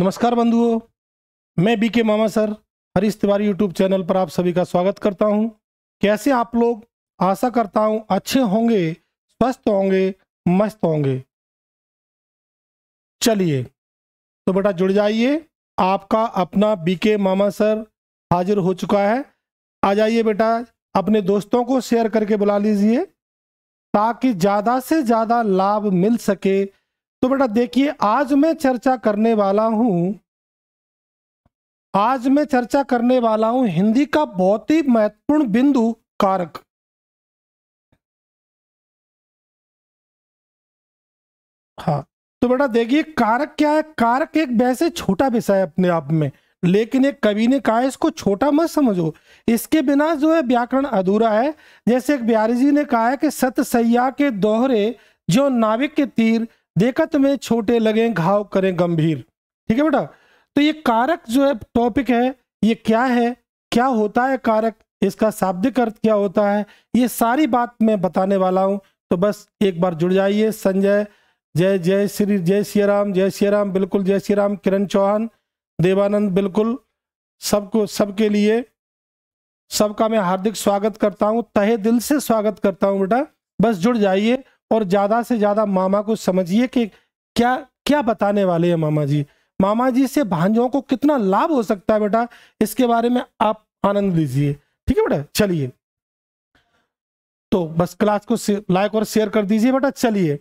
नमस्कार बंधुओं मैं बी के मामा sir Harish Tiwari YouTube channel पर आप सभी का स्वागत करता हूं कैसे आप लोग आशा करता हूं अच्छे होंगे स्वस्थ होंगे मस्त होंगे चलिए तो बेटा जुड़ जाइए आपका अपना बी के मामा सर हाजिर हो चुका है आ जाइए बेटा अपने दोस्तों को शेयर करके बुला लीजिए ताकि ज़्यादा से ज़्यादा लाभ मिल सके तो बेटा देखिए आज मैं चर्चा करने वाला हूं आज मैं चर्चा करने वाला हूं हिंदी का बहुत ही महत्वपूर्ण बिंदु कारक हाँ तो बेटा देखिए कारक क्या है कारक एक वैसे छोटा विषय है अपने आप में लेकिन एक कवि ने कहा इसको छोटा मत समझो इसके बिना जो है व्याकरण अधूरा है जैसे एक बिहारी जी ने कहा है कि सतसैया के दोहरे जो नाविक के तीर देखत तो में छोटे लगे घाव करें गंभीर ठीक है बेटा तो ये कारक जो है टॉपिक है ये क्या है क्या होता है कारक इसका शाब्दिक अर्थ क्या होता है ये सारी बात मैं बताने वाला हूँ तो बस एक बार जुड़ जाइए संजय जय जय श्री जय श्री राम जय श्री राम बिल्कुल जय श्री राम किरण चौहान देवानंद बिल्कुल सबको सबके लिए सबका मैं हार्दिक स्वागत करता हूँ तहे दिल से स्वागत करता हूँ बेटा बस जुड़ जाइए और ज़्यादा से ज़्यादा मामा को समझिए कि क्या क्या बताने वाले हैं मामा जी मामा जी से भांजों को कितना लाभ हो सकता है बेटा इसके बारे में आप आनंद लीजिए ठीक है बेटा चलिए तो बस क्लास को लाइक और शेयर कर दीजिए बेटा चलिए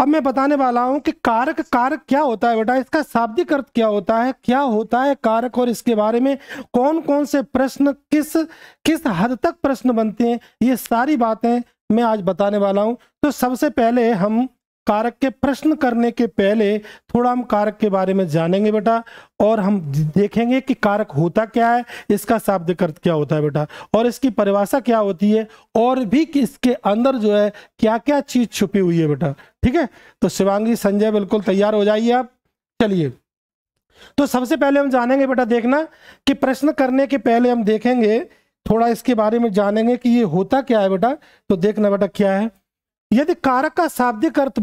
अब मैं बताने वाला हूं कि कारक कारक क्या होता है बेटा इसका शाब्दिक अर्थ क्या होता है क्या होता है कारक और इसके बारे में कौन कौन से प्रश्न किस किस हद तक प्रश्न बनते हैं ये सारी बातें मैं आज बताने वाला हूँ तो सबसे पहले हम कारक के प्रश्न करने के पहले थोड़ा हम कारक के बारे में जानेंगे बेटा और हम देखेंगे कि कारक होता क्या है इसका शाब्दिक अर्थ क्या होता है बेटा और इसकी परिभाषा क्या होती है और भी इसके अंदर जो है क्या क्या चीज छुपी हुई है बेटा ठीक है तो शिवांगी संजय बिल्कुल तैयार हो जाइए आप चलिए तो सबसे पहले हम जानेंगे बेटा देखना कि प्रश्न करने के पहले हम देखेंगे थोड़ा इसके बारे में जानेंगे कि ये होता क्या है बेटा तो देखना बेटा क्या है यदि कारक का शाब्दिक अर्थ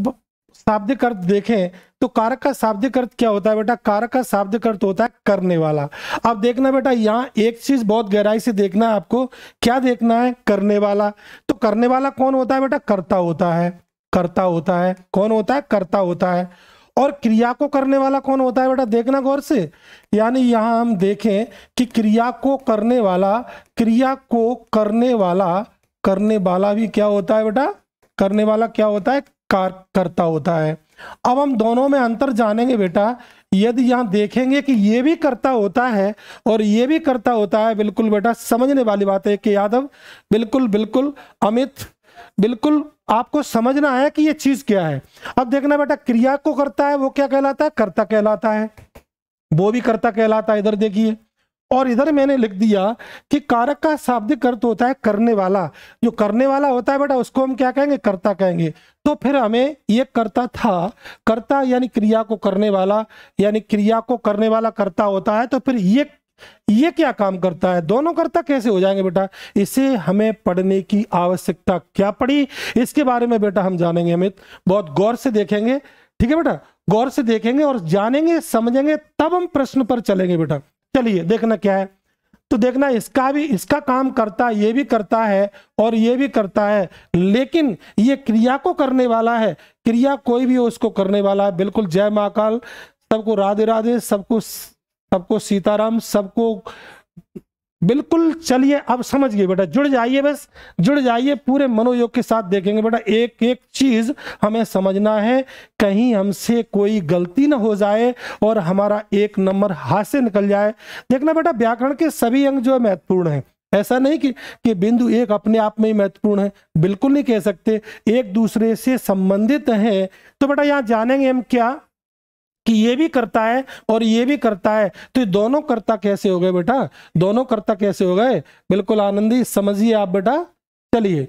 शाब्दिक अर्थ देखें तो कारक का शाब्दिक अर्थ क्या होता है बेटा कारक का शाब्दिक अर्थ होता है करने वाला अब देखना बेटा यहाँ एक चीज बहुत गहराई से देखना है आपको क्या देखना है करने वाला तो करने वाला कौन होता है बेटा करता होता है करता होता है कौन होता है करता होता है और क्रिया को करने वाला कौन होता है बेटा देखना गौर से यानी यहाँ हम देखें कि क्रिया को करने वाला क्रिया को करने वाला करने वाला भी क्या होता है बेटा करने वाला क्या होता है कार करता होता है अब हम दोनों में अंतर जानेंगे बेटा यदि यहाँ देखेंगे कि ये भी करता होता है और ये भी करता होता है बिल्कुल बेटा समझने वाली बात है कि यादव बिल्कुल बिल्कुल अमित बिल्कुल आपको समझना है कि ये चीज क्या है अब देखना बेटा क्रिया को करता है वो क्या कहलाता है कर्ता कहलाता है वो भी कर्ता कहलाता है इधर देखिए और इधर मैंने लिख दिया कि कारक का शाब्दिक अर्थ होता है करने वाला जो करने वाला होता है बेटा उसको हम क्या कहेंगे कर्ता कहेंगे तो फिर हमें ये कर्ता था कर्ता यानी क्रिया को करने वाला यानी क्रिया को करने वाला कर्ता होता है तो फिर ये ये क्या काम करता है दोनों कर्ता कैसे हो जाएंगे बेटा इसे हमें पढ़ने की आवश्यकता क्या पड़ी इसके बारे में बेटा हम जानेंगे अमित बहुत गौर से देखेंगे ठीक है बेटा गौर से देखेंगे और जानेंगे समझेंगे तब हम प्रश्न पर चलेंगे बेटा चलिए देखना क्या है तो देखना इसका भी इसका काम करता है ये भी करता है और ये भी करता है लेकिन ये क्रिया को करने वाला है क्रिया कोई भी उसको करने वाला है बिल्कुल जय महाकाल सबको राधे राधे सबको सबको सीताराम सबको बिल्कुल चलिए अब समझिए बेटा जुड़ जाइए बस जुड़ जाइए पूरे मनोयोग के साथ देखेंगे बेटा एक एक चीज हमें समझना है कहीं हमसे कोई गलती ना हो जाए और हमारा एक नंबर हाथ से निकल जाए देखना बेटा व्याकरण के सभी अंग जो है महत्वपूर्ण है ऐसा नहीं कि कि बिंदु एक अपने आप में ही महत्वपूर्ण है बिल्कुल नहीं कह सकते एक दूसरे से संबंधित हैं तो बेटा यहाँ जानेंगे हम क्या कि ये भी करता है और ये भी करता है तो ये दोनों कर्ता कैसे हो गए बेटा दोनों कर्ता कैसे हो गए बिल्कुल आनंदी समझिए आप बेटा चलिए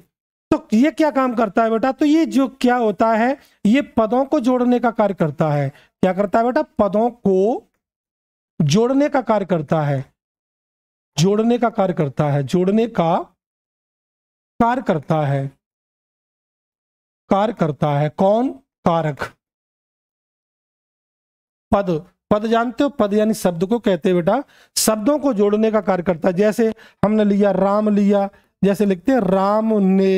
तो ये क्या काम करता है बेटा तो ये जो क्या होता है ये पदों को जोड़ने का कार्य करता है क्या करता है बेटा पदों को जोड़ने का कार्य करता है जोड़ने का कार्य करता है जोड़ने का कार्य करता है कार्य करता है कौन कारक पद पद जानते हो पद यानी शब्द को कहते हैं बेटा शब्दों को जोड़ने का कार्य करता है जैसे हमने लिया राम लिया जैसे लिखते हैं राम ने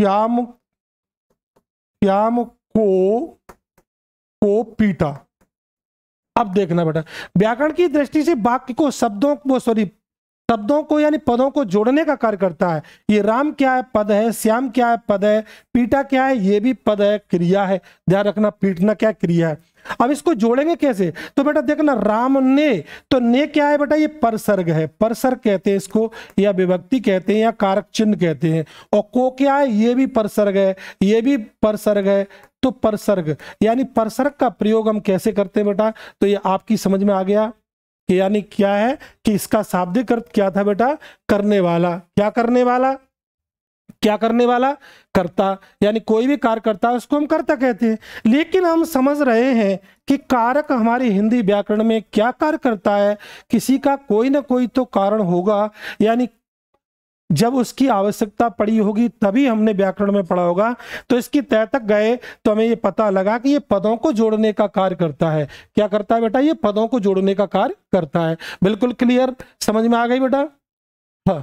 श्याम श्याम को को पीटा अब देखना बेटा व्याकरण की दृष्टि से वाक्य को शब्दों को सॉरी शब्दों को यानी पदों को जोड़ने का कार्य करता है ये राम क्या है पद है श्याम क्या है पद है पीटा क्या है ये भी पद है क्रिया है ध्यान रखना पीटना क्या क्रिया है अब इसको जोड़ेंगे कैसे तो बेटा देखना राम ने तो ने क्या है बेटा ये परसर्ग है परसर्ग कहते हैं इसको या विभक्ति कहते हैं या कारक चिन्ह कहते हैं और को क्या है ये भी परसर्ग है ये भी परसर्ग है तो परसर्ग यानी परसर्ग का प्रयोग हम कैसे करते हैं बेटा तो ये आपकी समझ में आ गया कि यानी क्या है कि इसका शाब्दिक अर्थ क्या था बेटा करने वाला क्या करने वाला क्या करने वाला करता यानी कोई भी कार्य करता है उसको हम करता कहते हैं लेकिन हम समझ रहे हैं कि कारक हमारी हिंदी व्याकरण में क्या कार्य करता है किसी का कोई ना कोई तो कारण होगा यानी जब उसकी आवश्यकता पड़ी होगी तभी हमने व्याकरण में पढ़ा होगा तो इसकी तय तक गए तो हमें ये पता लगा कि ये पदों को जोड़ने का कार्य करता है क्या करता है बेटा ये पदों को जोड़ने का कार्य करता है बिल्कुल क्लियर समझ में आ गई बेटा हाँ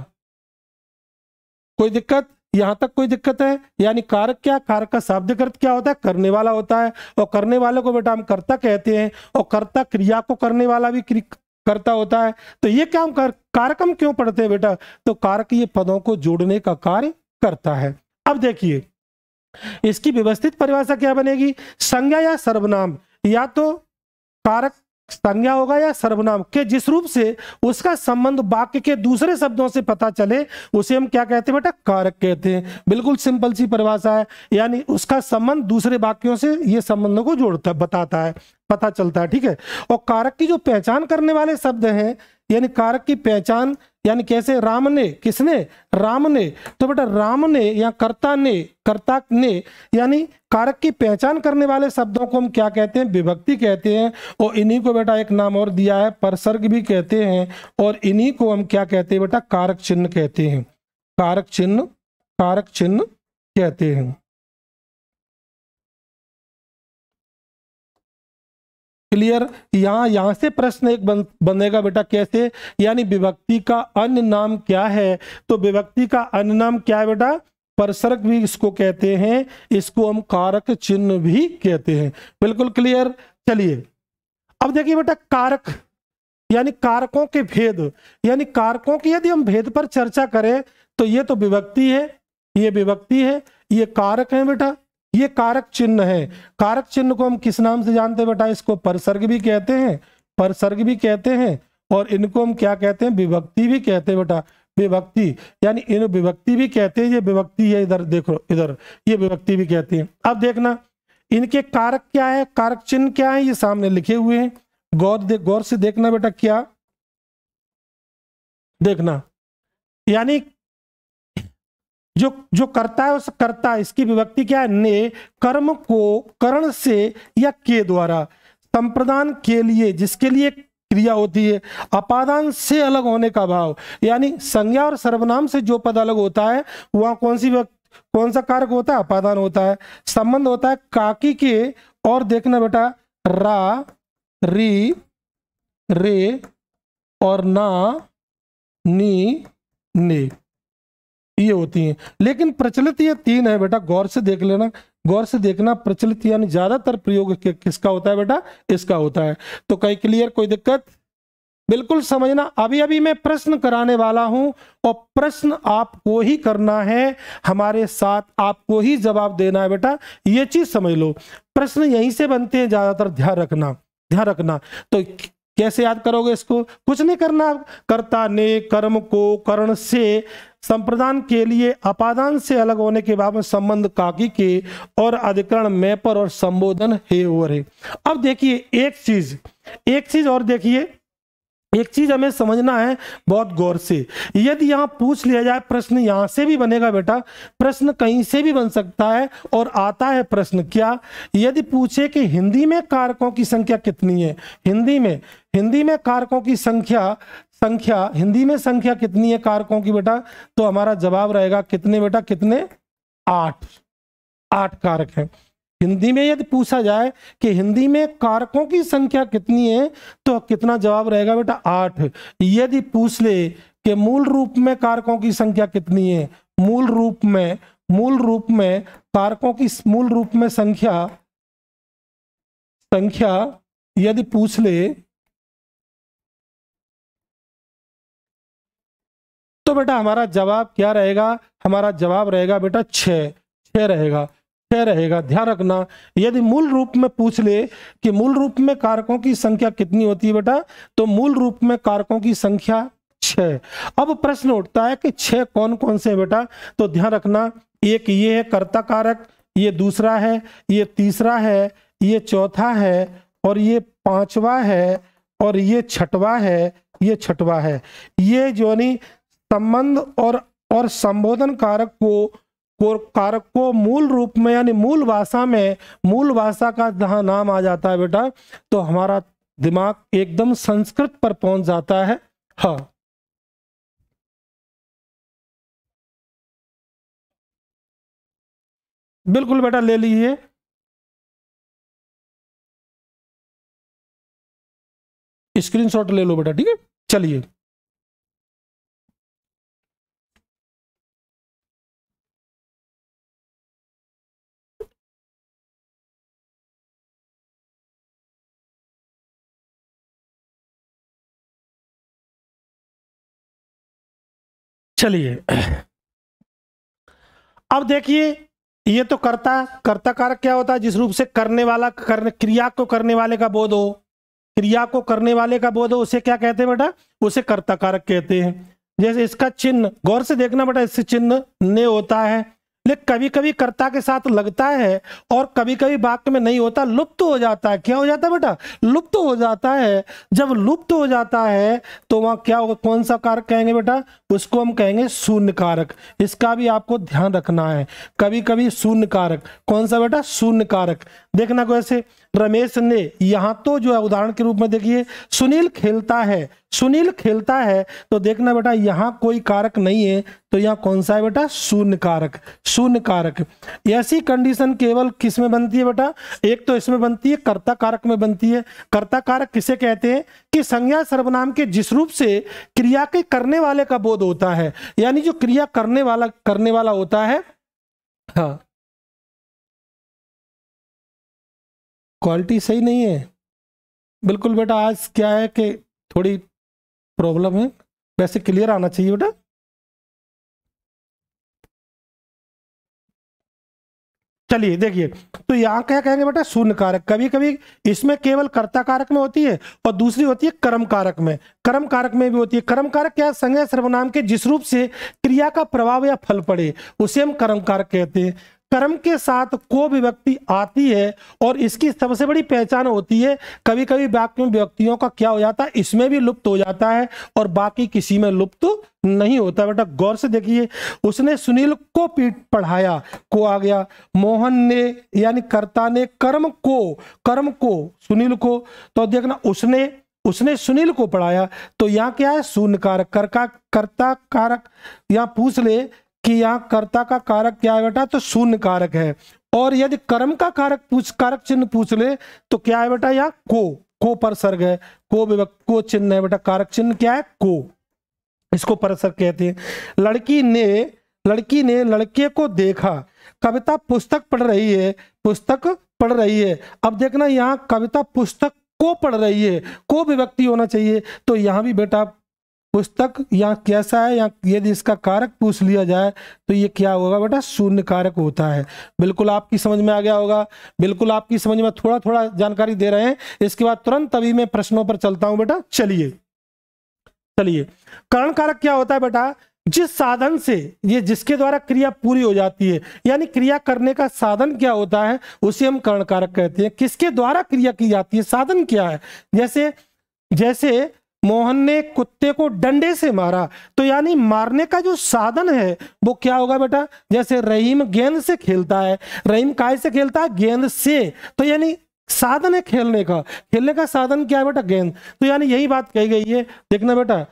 कोई दिक्कत यहां तक कोई दिक्कत है यानी कारक क्या कारक का शाब्दिक अर्थ क्या होता है करने वाला होता है और करने वाले को बेटा हम कर्ता कहते हैं और कर्ता क्रिया को करने वाला भी करता होता है तो ये क्या कर कारकम क्यों पढ़ते हैं बेटा तो कारक ये पदों को जोड़ने का कार्य करता है अब देखिए इसकी व्यवस्थित परिभाषा क्या बनेगी संज्ञा या सर्वनाम या तो कारक संज्ञा होगा या सर्वनाम के जिस रूप से उसका संबंध वाक्य के दूसरे शब्दों से पता चले उसे हम क्या कहते हैं बेटा कारक कहते हैं बिल्कुल सिंपल सी परिभाषा है यानी उसका संबंध दूसरे वाक्यों से ये संबंधों को जोड़ता बताता है पता चलता है ठीक है और कारक की जो पहचान करने वाले शब्द हैं यानी कारक की पहचान यानी कैसे राम ने किसने राम ने तो बेटा राम ने या कर्ता ने कर्ता ने यानी कारक की पहचान करने वाले शब्दों को हम क्या कहते हैं विभक्ति कहते हैं और इन्हीं को बेटा एक नाम और दिया है परसर्ग भी कहते हैं और इन्हीं को हम क्या कहते हैं बेटा कारक चिन्ह कहते हैं कारक चिन्ह कारक चिन्ह कहते हैं क्लियर यहाँ यहाँ से प्रश्न एक बन, बनेगा बेटा कैसे यानी विभक्ति का अन्य नाम क्या है तो विभक्ति का अन्य नाम क्या है बेटा परसरक भी इसको कहते हैं इसको हम कारक चिन्ह भी कहते हैं बिल्कुल क्लियर चलिए अब देखिए बेटा कारक यानी कारकों के भेद यानी कारकों की यदि हम भेद पर चर्चा करें तो ये तो विभक्ति है ये विभक्ति है ये कारक है बेटा ये कारक चिन्ह है कारक चिन्ह को हम किस नाम से जानते हैं बेटा इसको परसर्ग भी कहते हैं परसर्ग भी कहते हैं और इनको हम क्या कहते हैं विभक्ति भी कहते हैं बेटा विभक्ति यानी इन विभक्ति भी कहते हैं ये विभक्ति है इधर देखो इधर ये विभक्ति भी कहते हैं अब देखना इनके कारक क्या है कारक चिन्ह क्या है ये सामने लिखे हुए हैं गौर दे गौर से देखना बेटा क्या देखना यानी जो जो करता है उस करता इसकी विभक्ति क्या है ने कर्म को करण से या के द्वारा संप्रदान के लिए जिसके लिए क्रिया होती है अपादान से अलग होने का भाव यानी संज्ञा और सर्वनाम से जो पद अलग होता है वहां कौन सी कौन सा कारक होता है अपादान होता है संबंध होता है काकी के और देखना बेटा रा री रे और ना नी ने ये होती हैं लेकिन प्रचलित ये तीन है बेटा गौर से देख लेना गौर से देखना प्रचलित यानी ज्यादातर प्रयोग किसका होता है बेटा इसका होता है तो कहीं क्लियर कोई दिक्कत बिल्कुल समझना अभी अभी मैं प्रश्न कराने वाला हूं और प्रश्न आपको ही करना है हमारे साथ आपको ही जवाब देना है बेटा ये चीज समझ लो प्रश्न यहीं से बनते हैं ज्यादातर ध्यान रखना ध्यान रखना तो कैसे याद करोगे इसको कुछ नहीं करना कर्ता ने कर्म को कर्ण से संप्रदान के लिए अपादान से अलग होने के बाद में संबंध काकी के और अधिकरण में पर और संबोधन हे ओवर है अब देखिए एक चीज एक चीज और देखिए एक चीज हमें समझना है बहुत गौर से यदि यहाँ पूछ लिया जाए प्रश्न यहाँ से भी बनेगा बेटा प्रश्न कहीं से भी बन सकता है और आता है प्रश्न क्या यदि पूछे कि हिंदी में कारकों की संख्या कितनी है हिंदी में हिंदी में कारकों की संख्या संख्या हिंदी में संख्या कितनी है कारकों की बेटा तो हमारा जवाब रहेगा कितने बेटा कितने आठ आठ कारक हैं हिंदी में यदि पूछा जाए कि हिंदी में कारकों की संख्या कितनी है तो कितना जवाब रहेगा बेटा आठ यदि पूछ ले कि मूल रूप में कारकों की संख्या कितनी है मूल रूप में मूल रूप में कारकों की मूल रूप में संख्या संख्या यदि पूछ ले तो बेटा हमारा जवाब क्या रहेगा हमारा जवाब रहेगा बेटा छ छह रहेगा रहेगा ध्यान रखना यदि मूल रूप में पूछ ले कि मूल रूप में कारकों की संख्या कितनी होती है बेटा तो मूल रूप में कारकों की संख्या छ अब प्रश्न उठता है कि छः कौन कौन से बेटा तो ध्यान रखना एक ये है कर्ता कारक ये दूसरा है ये तीसरा है ये चौथा है और ये पांचवा है और ये छठवा है ये छठवा है ये जो संबंध और और संबोधन कारक को कारक को मूल रूप में यानी मूल भाषा में मूल भाषा का जहाँ नाम आ जाता है बेटा तो हमारा दिमाग एकदम संस्कृत पर पहुंच जाता है ह हाँ। बिल्कुल बेटा ले लीजिए स्क्रीनशॉट ले लो बेटा ठीक है चलिए चलिए अब देखिए ये तो कर्ता कर्ता कारक क्या होता है जिस रूप से करने वाला करने क्रिया को करने वाले का बोध हो क्रिया को करने वाले का बोध हो उसे क्या कहते हैं बेटा उसे कर्ता कारक कहते हैं जैसे इसका चिन्ह गौर से देखना बेटा इससे चिन्ह ने होता है लेकिन कभी कभी कर्ता के साथ लगता है और कभी कभी वाक्य में नहीं होता लुप्त तो हो जाता है क्या हो जाता है बेटा लुप्त तो हो जाता है जब लुप्त तो हो जाता है तो वहां क्या होगा कौन सा कारक कहेंगे बेटा उसको हम कहेंगे शून्य कारक इसका भी आपको ध्यान रखना है कभी कभी शून्य कारक कौन सा बेटा शून्य कारक देखना को ऐसे रमेश ने यहाँ तो जो है उदाहरण के रूप में देखिए सुनील खेलता है सुनील खेलता है तो देखना बेटा यहाँ कोई कारक नहीं है तो यहाँ कौन सा है बेटा शून्य कारक शून्य कारक ऐसी कंडीशन केवल किस में बनती है बेटा एक तो इसमें बनती है कर्ता कारक में बनती है कर्ता कारक किसे कहते हैं कि संज्ञा सर्वनाम के जिस रूप से क्रिया के करने वाले का बोध होता है यानी जो क्रिया करने वाला करने वाला होता है हाँ क्वालिटी सही नहीं है बिल्कुल बेटा आज क्या है कि थोड़ी प्रॉब्लम है वैसे क्लियर आना चाहिए बेटा चलिए देखिए तो यहाँ क्या कहेंगे बेटा शून्य कारक कभी कभी इसमें केवल कर्ता कारक में होती है और दूसरी होती है कर्म कारक में कर्म कारक में भी होती है कर्म कारक क्या संज्ञा सर्वनाम के जिस रूप से क्रिया का प्रभाव या फल पड़े उसे हम कर्म कारक कहते हैं कर्म के साथ को विभक्ति आती है और इसकी सबसे बड़ी पहचान होती है कभी कभी वाक्य में व्यक्तियों का क्या हो जाता है इसमें भी लुप्त हो जाता है और बाकी किसी में लुप्त नहीं होता बेटा गौर से देखिए उसने सुनील को पीठ पढ़ाया को आ गया मोहन ने यानी कर्ता ने कर्म को कर्म को सुनील को तो देखना उसने उसने सुनील को पढ़ाया तो यहाँ क्या है शून्य कारक कर का कर्ता कारक यहाँ पूछ ले कि यहाँ कर्ता का कारक क्या है बेटा तो शून्य कारक है और यदि कर्म का कारक पूछ कारक चिन्ह पूछ ले तो क्या है बेटा यहाँ को को पर सर्ग है को विभक्त को चिन्ह है बेटा कारक चिन्ह क्या है को इसको परसर्ग कहते हैं लड़की ने लड़की ने लड़के को देखा कविता पुस्तक पढ़ रही है पुस्तक पढ़ रही है अब देखना यहाँ कविता पुस्तक को पढ़ रही है को विभक्ति होना चाहिए तो यहाँ भी बेटा पुस्तक यहाँ कैसा है या यदि इसका कारक पूछ लिया जाए तो ये क्या होगा बेटा शून्य कारक होता है बिल्कुल आपकी समझ में आ गया होगा बिल्कुल आपकी समझ में थोड़ा थोड़ा जानकारी दे रहे हैं इसके बाद तुरंत अभी मैं प्रश्नों पर चलता हूँ बेटा चलिए चलिए करण कारक क्या होता है बेटा जिस साधन से ये जिसके द्वारा क्रिया पूरी हो जाती है यानी क्रिया करने का साधन क्या होता है उसे हम कर्णकारक कारक कहते हैं किसके द्वारा क्रिया की जाती है साधन क्या है जैसे जैसे मोहन ने कुत्ते को डंडे से मारा तो यानी मारने का जो साधन है वो क्या होगा बेटा जैसे रहीम गेंद से खेलता है रहीम काय से खेलता है गेंद से तो यानी साधन है खेलने का खेलने का साधन क्या है बेटा गेंद तो यानी यही बात कही गई है देखना बेटा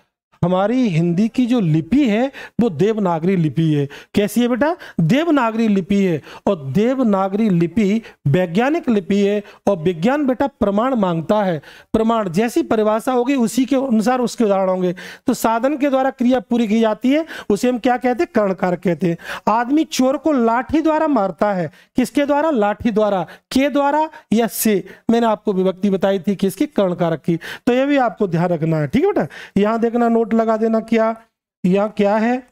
हमारी हिंदी की जो लिपि है वो देवनागरी लिपि है कैसी है बेटा देवनागरी लिपि है और देवनागरी लिपि वैज्ञानिक लिपि है और विज्ञान बेटा प्रमाण मांगता है प्रमाण जैसी परिभाषा होगी उसी के अनुसार उसके उदाहरण होंगे तो साधन के द्वारा क्रिया पूरी की जाती है उसे हम क्या कहते हैं कर्णकार कहते हैं आदमी चोर को लाठी द्वारा मारता है किसके द्वारा लाठी द्वारा के द्वारा या से मैंने आपको विभक्ति बताई थी किसकी कर्णकारक की तो यह भी आपको ध्यान रखना है ठीक है बेटा यहां देखना नोट डॉट लगा देना क्या या क्या है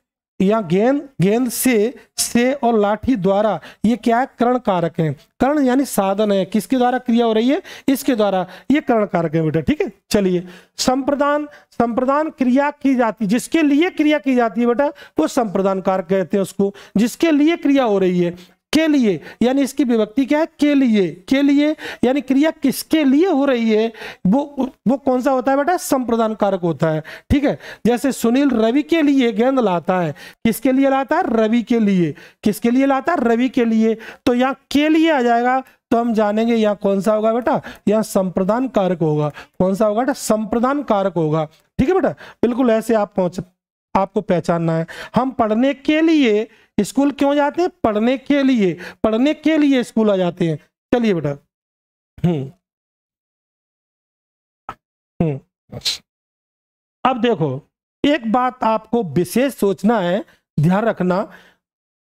या गेंद गेंद से से और लाठी द्वारा ये क्या है करण कारक है करण यानी साधन है किसके द्वारा क्रिया हो रही है इसके द्वारा ये करण कारक है बेटा ठीक है चलिए संप्रदान संप्रदान क्रिया की जाती है जिसके लिए क्रिया की जाती है बेटा वो संप्रदान कारक कहते हैं उसको जिसके लिए क्रिया हो रही है के लिए यानी इसकी विभक्ति क्या है के लिए के लिए यानी क्रिया किसके लिए हो रही है वो वो कौन सा होता है बेटा संप्रदान कारक होता है ठीक है जैसे सुनील रवि के लिए गेंद लाता है किसके लिए लाता है रवि के लिए किसके लिए लाता है रवि के लिए तो यहाँ के लिए आ जाएगा तो हम जानेंगे यहाँ कौन सा होगा बेटा यहाँ संप्रदान कारक होगा कौन सा होगा बेटा संप्रदान कारक होगा ठीक है बेटा बिल्कुल ऐसे आप पहुंच आपको पहचानना है हम पढ़ने के लिए स्कूल क्यों जाते हैं पढ़ने के लिए पढ़ने के लिए स्कूल आ जाते हैं चलिए बेटा हम्म हम्म अब देखो एक बात आपको विशेष सोचना है ध्यान रखना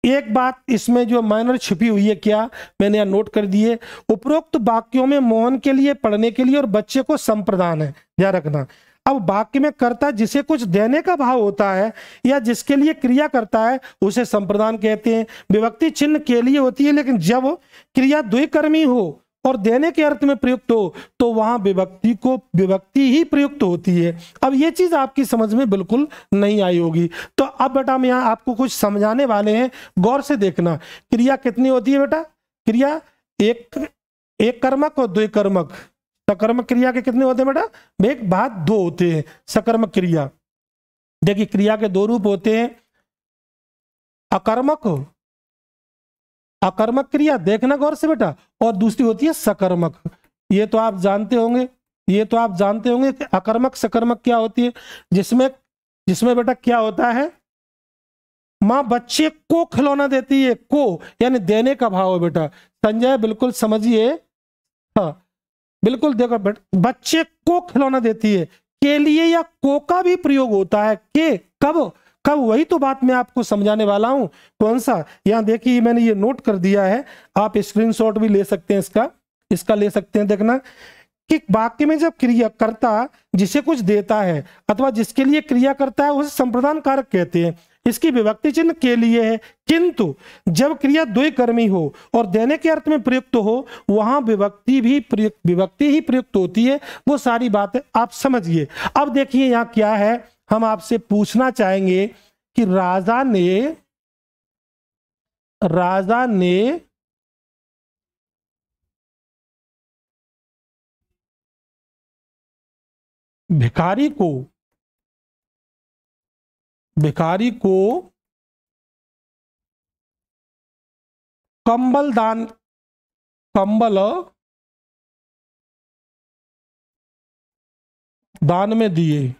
एक बात इसमें जो माइनर छिपी हुई है क्या मैंने यहाँ नोट कर दिए उपरोक्त वाक्यों में मोहन के लिए पढ़ने के लिए और बच्चे को संप्रदान है ध्यान रखना अब वाक्य में कर्ता जिसे कुछ देने का भाव होता है या जिसके लिए क्रिया करता है उसे संप्रदान कहते हैं विभक्ति चिन्ह के लिए होती है लेकिन जब क्रिया द्विकर्मी हो और देने के अर्थ में प्रयुक्त हो तो वहां विभक्ति को विभक्ति ही प्रयुक्त होती है अब ये चीज आपकी समझ में बिल्कुल नहीं आई होगी तो अब बेटा हम यहाँ आपको कुछ समझाने वाले हैं गौर से देखना क्रिया कितनी होती है बेटा क्रिया एक एक कर्मक और द्विकर्मक सकर्म क्रिया के कितने होते हैं बेटा एक भात दो होते हैं सकर्म क्रिया देखिए क्रिया के दो रूप होते हैं अकर्मक अकर्मक क्रिया देखना गौर से बेटा और दूसरी होती है सकर्मक ये तो आप जानते होंगे ये तो आप जानते होंगे कि अकर्मक सकर्मक क्या होती है जिसमें जिसमें बेटा क्या होता है माँ बच्चे को खिलौना देती है को यानी देने का भाव है बेटा संजय बिल्कुल समझिए हाँ बिल्कुल देखो बच्चे को खिलौना देती है के लिए या को का भी प्रयोग होता है के कब कब वही तो बात मैं आपको समझाने वाला हूं कौन सा यहां देखिए मैंने ये नोट कर दिया है आप स्क्रीनशॉट भी ले सकते हैं इसका इसका ले सकते हैं देखना कि वाक्य में जब क्रियाकर्ता जिसे कुछ देता है अथवा जिसके लिए क्रिया करता है उसे संप्रदान कारक कहते हैं इसकी विभक्ति चिन्ह के लिए है किंतु जब क्रिया द्विकर्मी हो और देने के अर्थ में प्रयुक्त हो वहां विभक्ति भी प्रयुक्त विभक्ति ही प्रयुक्त होती है वो सारी बातें आप समझिए अब देखिए यहाँ क्या है हम आपसे पूछना चाहेंगे कि राजा ने राजा ने भिखारी को भिखारी को कंबल दान कंबल दान में दिए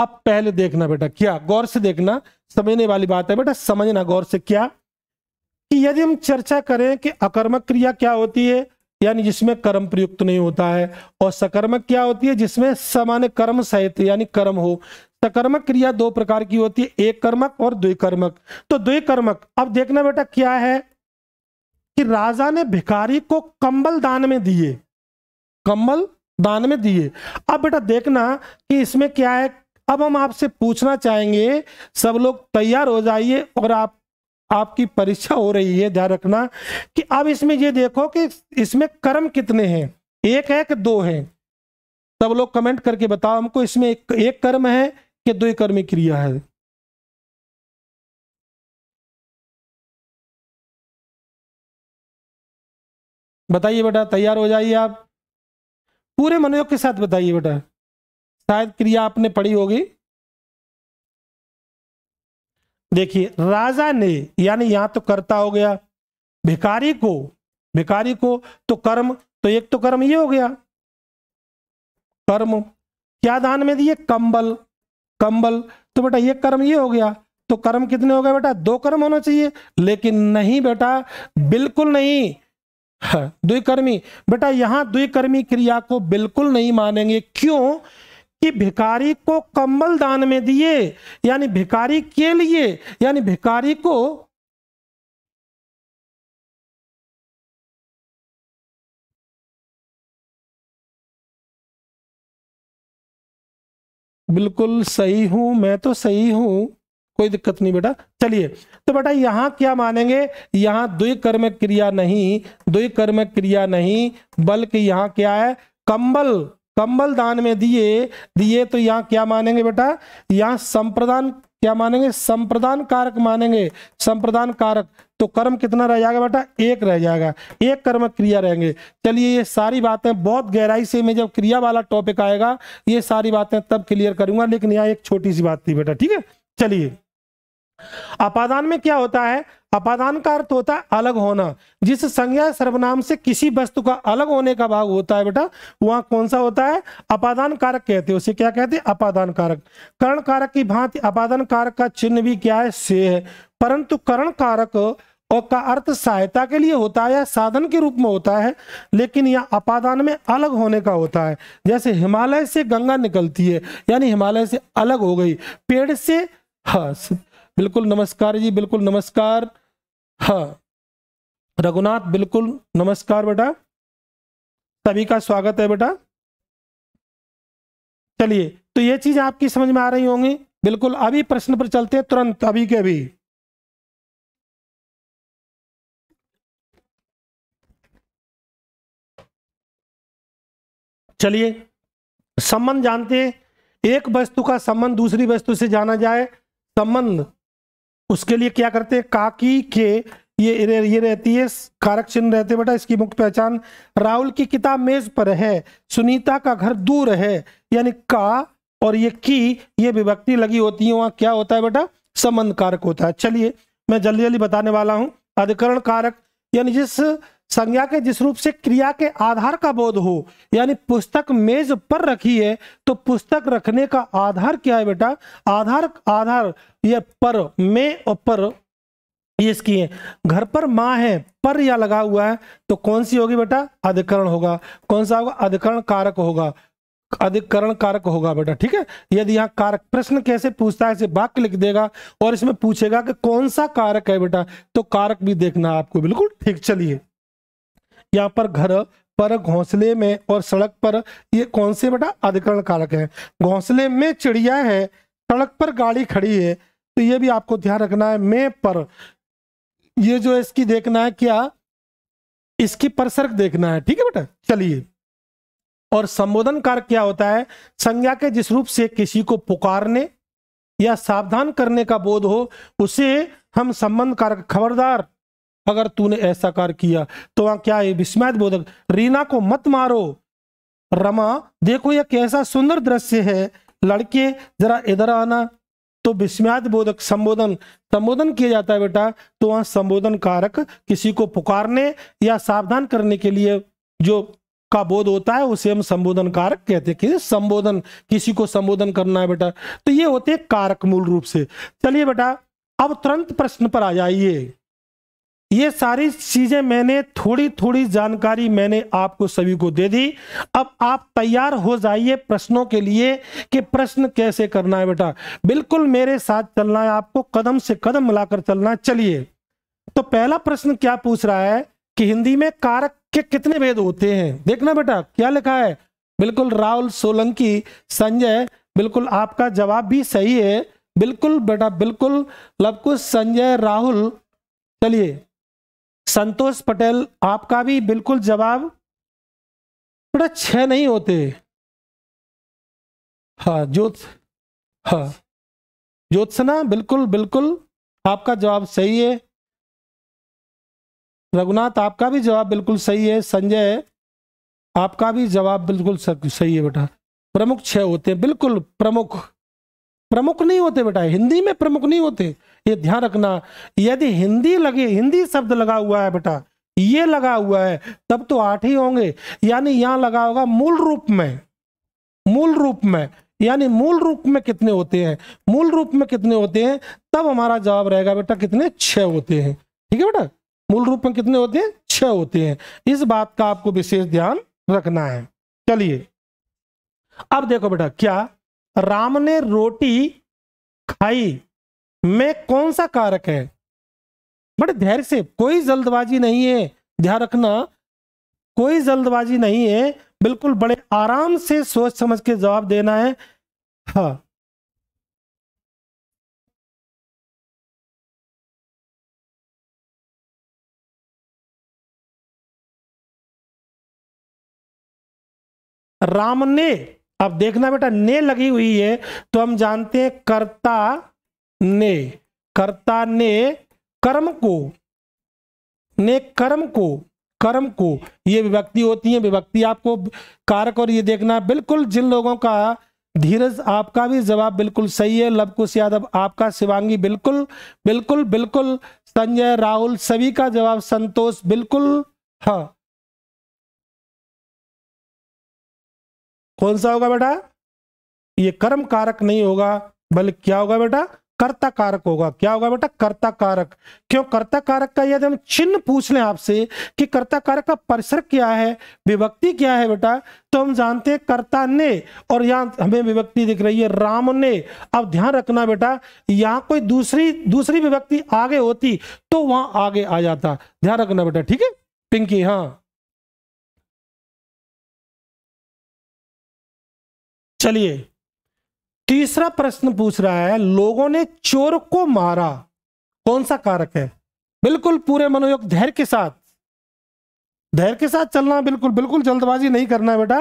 अब पहले देखना बेटा क्या गौर से देखना समझने वाली बात है बेटा समझना गौर से क्या कि यदि हम चर्चा करें कि अकर्मक क्रिया क्या होती है यानी जिसमें कर्म प्रयुक्त नहीं होता है और सकर्मक क्या होती है जिसमें सामान्य कर्म सहित यानी कर्म हो सकर्मक क्रिया दो प्रकार की होती है एक कर्मक और द्विकर्मक तो द्विकर्मक अब देखना बेटा क्या है कि राजा ने भिखारी को कंबल दान में दिए कंबल दान में दिए अब बेटा देखना कि इसमें क्या है अब हम आपसे पूछना चाहेंगे सब लोग तैयार हो जाइए और आप आपकी परीक्षा हो रही है ध्यान रखना कि अब इसमें ये देखो कि इसमें कर्म कितने हैं एक है कि दो है सब लोग कमेंट करके बताओ हमको इसमें एक, एक कर्म है कि दो कर्मी क्रिया है बताइए बेटा तैयार हो जाइए आप पूरे मनोयोग के साथ बताइए बेटा शायद क्रिया आपने पढ़ी होगी देखिए राजा ने यानी यहां तो कर्ता हो गया भिकारी को भिकारी को तो कर्म तो एक तो कर्म ये हो गया कर्म क्या दान में दिए कंबल कंबल तो बेटा ये कर्म ये हो गया तो कर्म कितने हो गए बेटा दो कर्म होना चाहिए लेकिन नहीं बेटा बिल्कुल नहीं हाँ, द्विकर्मी बेटा यहां द्विकर्मी क्रिया को बिल्कुल नहीं मानेंगे क्यों कि भिकारी को कंबल दान में दिए यानी भिकारी के लिए यानी भिकारी को बिल्कुल सही हूं मैं तो सही हूं कोई दिक्कत नहीं बेटा चलिए तो बेटा यहां क्या मानेंगे यहां द्वि कर्म क्रिया नहीं द्वि कर्म क्रिया नहीं बल्कि यहां क्या है कंबल कंबल दान में दिए दिए तो यहाँ क्या मानेंगे बेटा यहाँ संप्रदान क्या मानेंगे संप्रदान कारक मानेंगे संप्रदान कारक तो कर्म कितना रह जाएगा बेटा एक रह जाएगा एक कर्म क्रिया रहेंगे चलिए ये सारी बातें बहुत गहराई से मैं जब क्रिया वाला टॉपिक आएगा ये सारी बातें तब क्लियर करूंगा लेकिन यहाँ एक छोटी सी बात थी बेटा ठीक है चलिए अपादान में क्या होता है अपादान का अर्थ होता है अलग होना जिस संज्ञा सर्वनाम से किसी वस्तु का अलग होने का भाग होता है बेटा वहां कौन सा होता है अपादान कारक कहते हैं उसे क्या कहते हैं अपादान कारक करण कारक की भांति अपादान कारक का चिन्ह भी क्या है से है परंतु करण कारक और का अर्थ सहायता के लिए होता है या साधन के रूप में होता है लेकिन यह अपादान में अलग होने का होता है जैसे हिमालय से गंगा निकलती है यानी हिमालय से अलग हो गई पेड़ से हाँ बिल्कुल नमस्कार जी बिल्कुल नमस्कार हाँ रघुनाथ बिल्कुल नमस्कार बेटा सभी का स्वागत है बेटा चलिए तो ये चीज आपकी समझ में आ रही होंगी बिल्कुल अभी प्रश्न पर चलते हैं तुरंत अभी के अभी चलिए संबंध जानते हैं एक वस्तु का संबंध दूसरी वस्तु से जाना जाए संबंध उसके लिए क्या करते हैं काकी के ये ये रहती है कारक चिन्ह रहते बेटा इसकी मुख्य पहचान राहुल की किताब मेज पर है सुनीता का घर दूर है यानी का और ये की ये विभक्ति लगी होती है वहां क्या होता है बेटा संबंध कारक होता है चलिए मैं जल्दी जल्दी बताने वाला हूं अधिकरण कारक यानी जिस संज्ञा के जिस रूप से क्रिया के आधार का बोध हो यानी पुस्तक मेज पर रखी है तो पुस्तक रखने का आधार क्या है बेटा आधार आधार ये पर में और पर इसकी है घर पर माँ है पर या लगा हुआ है तो कौन सी होगी बेटा अधिकरण होगा कौन सा होगा अधिकरण कारक होगा अधिकरण कारक होगा बेटा ठीक है यदि यहाँ कारक प्रश्न कैसे पूछता है इसे वाक्य लिख देगा और इसमें पूछेगा कि कौन सा कारक है बेटा तो कारक भी देखना आपको बिल्कुल ठीक चलिए यहाँ पर घर पर घोंसले में और सड़क पर ये कौन से बेटा अधिकरण कारक है घोंसले में चिड़िया है सड़क पर गाड़ी खड़ी है तो ये भी आपको ध्यान रखना है में पर ये जो इसकी देखना है क्या इसकी परसर्क देखना है ठीक है बेटा चलिए और संबोधन कारक क्या होता है संज्ञा के जिस रूप से किसी को पुकारने या सावधान करने का बोध हो उसे हम संबंध कारक खबरदार अगर तूने ऐसा कार्य किया तो वहां क्या है विस्मैत बोधक रीना को मत मारो रमा देखो यह कैसा सुंदर दृश्य है लड़के जरा इधर आना तो विस्मयात बोधक संबोधन संबोधन किया जाता है बेटा तो वहां संबोधन कारक किसी को पुकारने या सावधान करने के लिए जो का बोध होता है उसे हम संबोधन कारक कहते हैं कि संबोधन किसी को संबोधन करना है बेटा तो ये होते कारक मूल रूप से चलिए बेटा अब तुरंत प्रश्न पर आ जाइए ये सारी चीजें मैंने थोड़ी थोड़ी जानकारी मैंने आपको सभी को दे दी अब आप तैयार हो जाइए प्रश्नों के लिए कि प्रश्न कैसे करना है बेटा बिल्कुल मेरे साथ चलना है आपको कदम से कदम मिलाकर चलना है चलिए तो पहला प्रश्न क्या पूछ रहा है कि हिंदी में कारक के कितने भेद होते हैं देखना बेटा क्या लिखा है बिल्कुल राहुल सोलंकी संजय बिल्कुल आपका जवाब भी सही है बिल्कुल बेटा बिल्कुल लवकुश संजय राहुल चलिए संतोष पटेल आपका भी बिल्कुल जवाब बेटा छह नहीं होते हाँ ज्योत हाँ ज्योत्सना बिल्कुल बिल्कुल आपका जवाब सही है रघुनाथ आपका भी जवाब बिल्कुल सही है संजय आपका भी जवाब बिल्कुल सही है बेटा प्रमुख छह होते हैं बिल्कुल प्रमुख प्रमुख नहीं होते बेटा हिंदी में प्रमुख नहीं होते ये ध्यान रखना यदि हिंदी लगे हिंदी शब्द लगा हुआ है बेटा ये लगा हुआ है तब तो आठ ही होंगे यानी यहां लगा होगा मूल रूप में मूल रूप में यानी मूल रूप में कितने होते हैं मूल रूप में कितने होते हैं तब हमारा जवाब रहेगा बेटा कितने छह होते हैं ठीक है बेटा मूल रूप में कितने होते हैं छ होते हैं इस बात का आपको विशेष ध्यान रखना है चलिए अब देखो बेटा क्या राम ने रोटी खाई में कौन सा कारक है बड़े धैर्य से कोई जल्दबाजी नहीं है ध्यान रखना कोई जल्दबाजी नहीं है बिल्कुल बड़े आराम से सोच समझ के जवाब देना है हा राम ने अब देखना बेटा ने लगी हुई है तो हम जानते हैं कर्ता ने कर्ता ने कर्म को ने कर्म को कर्म को ये विभक्ति होती है विभक्ति आपको कारक और ये देखना बिल्कुल जिन लोगों का धीरज आपका भी जवाब बिल्कुल सही है लवकुश यादव आपका शिवांगी बिल्कुल बिल्कुल बिल्कुल संजय राहुल सभी का जवाब संतोष बिल्कुल हाँ कौन सा होगा बेटा ये कर्म कारक नहीं होगा बल्कि क्या होगा बेटा कर्ता कारक होगा क्या होगा बेटा कर्ता कारक क्यों कर्ता कारक का यदि हम चिन्ह पूछ लें आपसे कि कर्ता कारक का परिसर क्या है विभक्ति क्या है बेटा तो हम जानते हैं कर्ता ने और यहाँ हमें विभक्ति दिख रही है राम ने अब ध्यान रखना बेटा यहां कोई दूसरी दूसरी विभक्ति आगे होती तो वहां आगे आ जाता ध्यान रखना बेटा ठीक है पिंकी हाँ चलिए तीसरा प्रश्न पूछ रहा है लोगों ने चोर को मारा कौन सा कारक है बिल्कुल पूरे मनोयोग धैर्य के साथ धैर्य के साथ चलना बिल्कुल बिल्कुल जल्दबाजी नहीं करना बेटा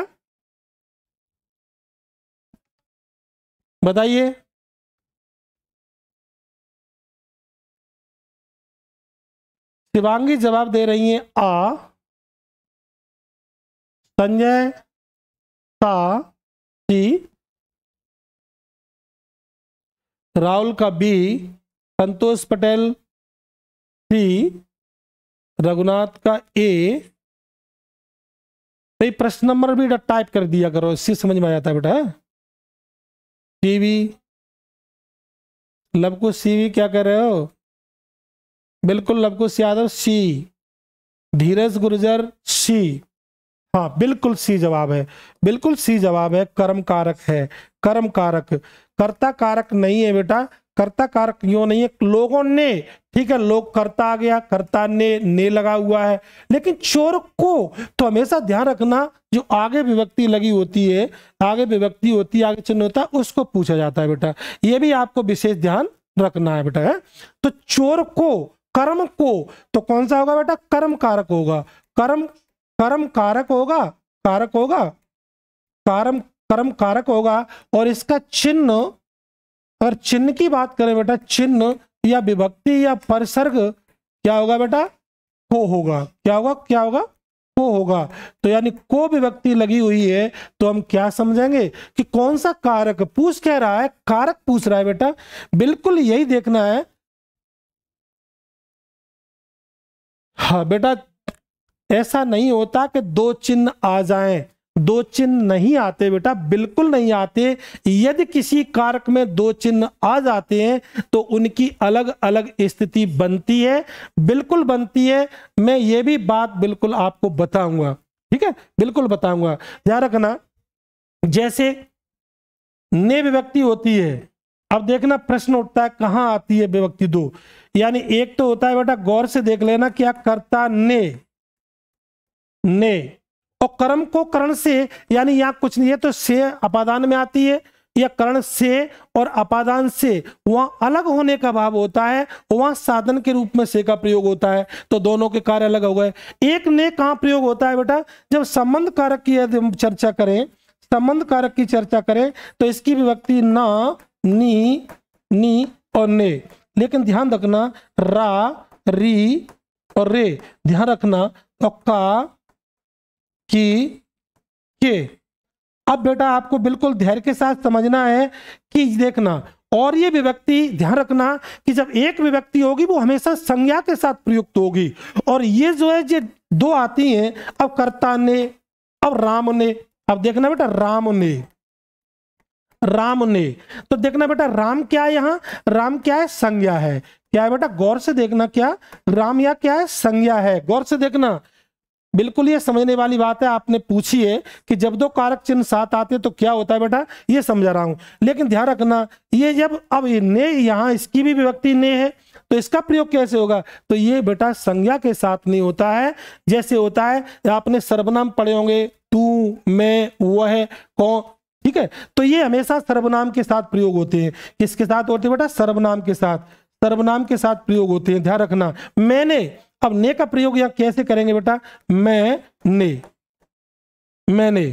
बताइए शिवांगी जवाब दे रही हैं आ संजय सा सी राहुल का बी संतोष पटेल सी रघुनाथ का ए भाई प्रश्न नंबर भी टाइप कर दिया करो इससे समझ में आ जाता है बेटा सीवी लवकुश सीवी क्या कर रहे हो बिल्कुल लवकुश यादव सी धीरज गुर्जर सी हाँ बिल्कुल सी जवाब है बिल्कुल सी जवाब है कर्म कारक है कर्म कारक कर्ता कारक नहीं है बेटा कर्ता कारक यो नहीं है लोगों ने ठीक है लोग करता आ गया कर्ता ने ने लगा हुआ है लेकिन चोर को तो हमेशा ध्यान रखना जो आगे विभक्ति लगी होती है आगे विभक्ति होती है आगे चिन्ह होता है उसको पूछा जाता है बेटा ये भी आपको विशेष ध्यान रखना है बेटा है तो चोर को कर्म को तो कौन सा होगा बेटा कर्म कारक होगा कर्म कर्म कारक होगा कारक होगा कर्म कर्म कारक होगा और इसका चिन्ह अगर चिन्ह की बात करें बेटा चिन्ह या विभक्ति या परसर्ग क्या होगा बेटा को होगा क्या होगा क्या होगा को होगा तो यानी को विभक्ति लगी हुई है तो हम क्या समझेंगे कि कौन सा कारक पूछ कह रहा है कारक पूछ रहा है बेटा बिल्कुल यही देखना है हाँ बेटा ऐसा नहीं होता कि दो चिन्ह आ जाएं दो चिन्ह नहीं आते बेटा बिल्कुल नहीं आते यदि किसी कारक में दो चिन्ह आ जाते हैं तो उनकी अलग अलग स्थिति बनती है बिल्कुल बनती है मैं ये भी बात बिल्कुल आपको बताऊंगा ठीक है बिल्कुल बताऊंगा ध्यान रखना जैसे ने विभक्ति होती है अब देखना प्रश्न उठता है कहाँ आती है विभक्ति दो यानी एक तो होता है बेटा गौर से देख लेना क्या करता ने ने और कर्म को करण से यानी यहाँ कुछ नहीं है तो से अपादान में आती है या करण से और अपादान से वहां अलग होने का भाव होता है वहां साधन के रूप में से का प्रयोग होता है तो दोनों के कार्य अलग हो गए एक ने कहा प्रयोग होता है बेटा जब संबंध कारक की यदि चर्चा करें संबंध कारक की चर्चा करें तो इसकी विभक्ति ना नी नी और ने लेकिन ध्यान रखना रा री और रे ध्यान रखना और का कि के अब बेटा आपको बिल्कुल धैर्य के साथ समझना है कि देखना और ये विभक्ति ध्यान रखना कि जब एक विभक्ति होगी वो हमेशा संज्ञा के साथ प्रयुक्त होगी और ये जो है ये दो आती हैं अब कर्ता ने अब राम ने अब देखना बेटा राम ने राम ने तो देखना बेटा राम क्या है यहां राम क्या है संज्ञा है क्या है बेटा गौर से देखना क्या राम या क्या है संज्ञा है गौर से देखना बिल्कुल ये समझने वाली बात है आपने पूछी है कि जब दो कारक चिन्ह साथ आते हैं तो क्या होता है बेटा ये समझा रहा हूं लेकिन ध्यान रखना ये जब अब ने यहाँ इसकी भी विभक्ति ने है तो इसका प्रयोग कैसे होगा तो ये बेटा संज्ञा के साथ नहीं होता है जैसे होता है आपने सर्वनाम पढ़े होंगे तू मैं वह कौन ठीक है तो ये हमेशा सर्वनाम के साथ प्रयोग होते हैं किसके साथ होते हैं बेटा सर्वनाम के साथ सर्वनाम के साथ प्रयोग होते हैं ध्यान रखना मैंने अब ने का प्रयोग यहां कैसे करेंगे बेटा मैं ने मैंने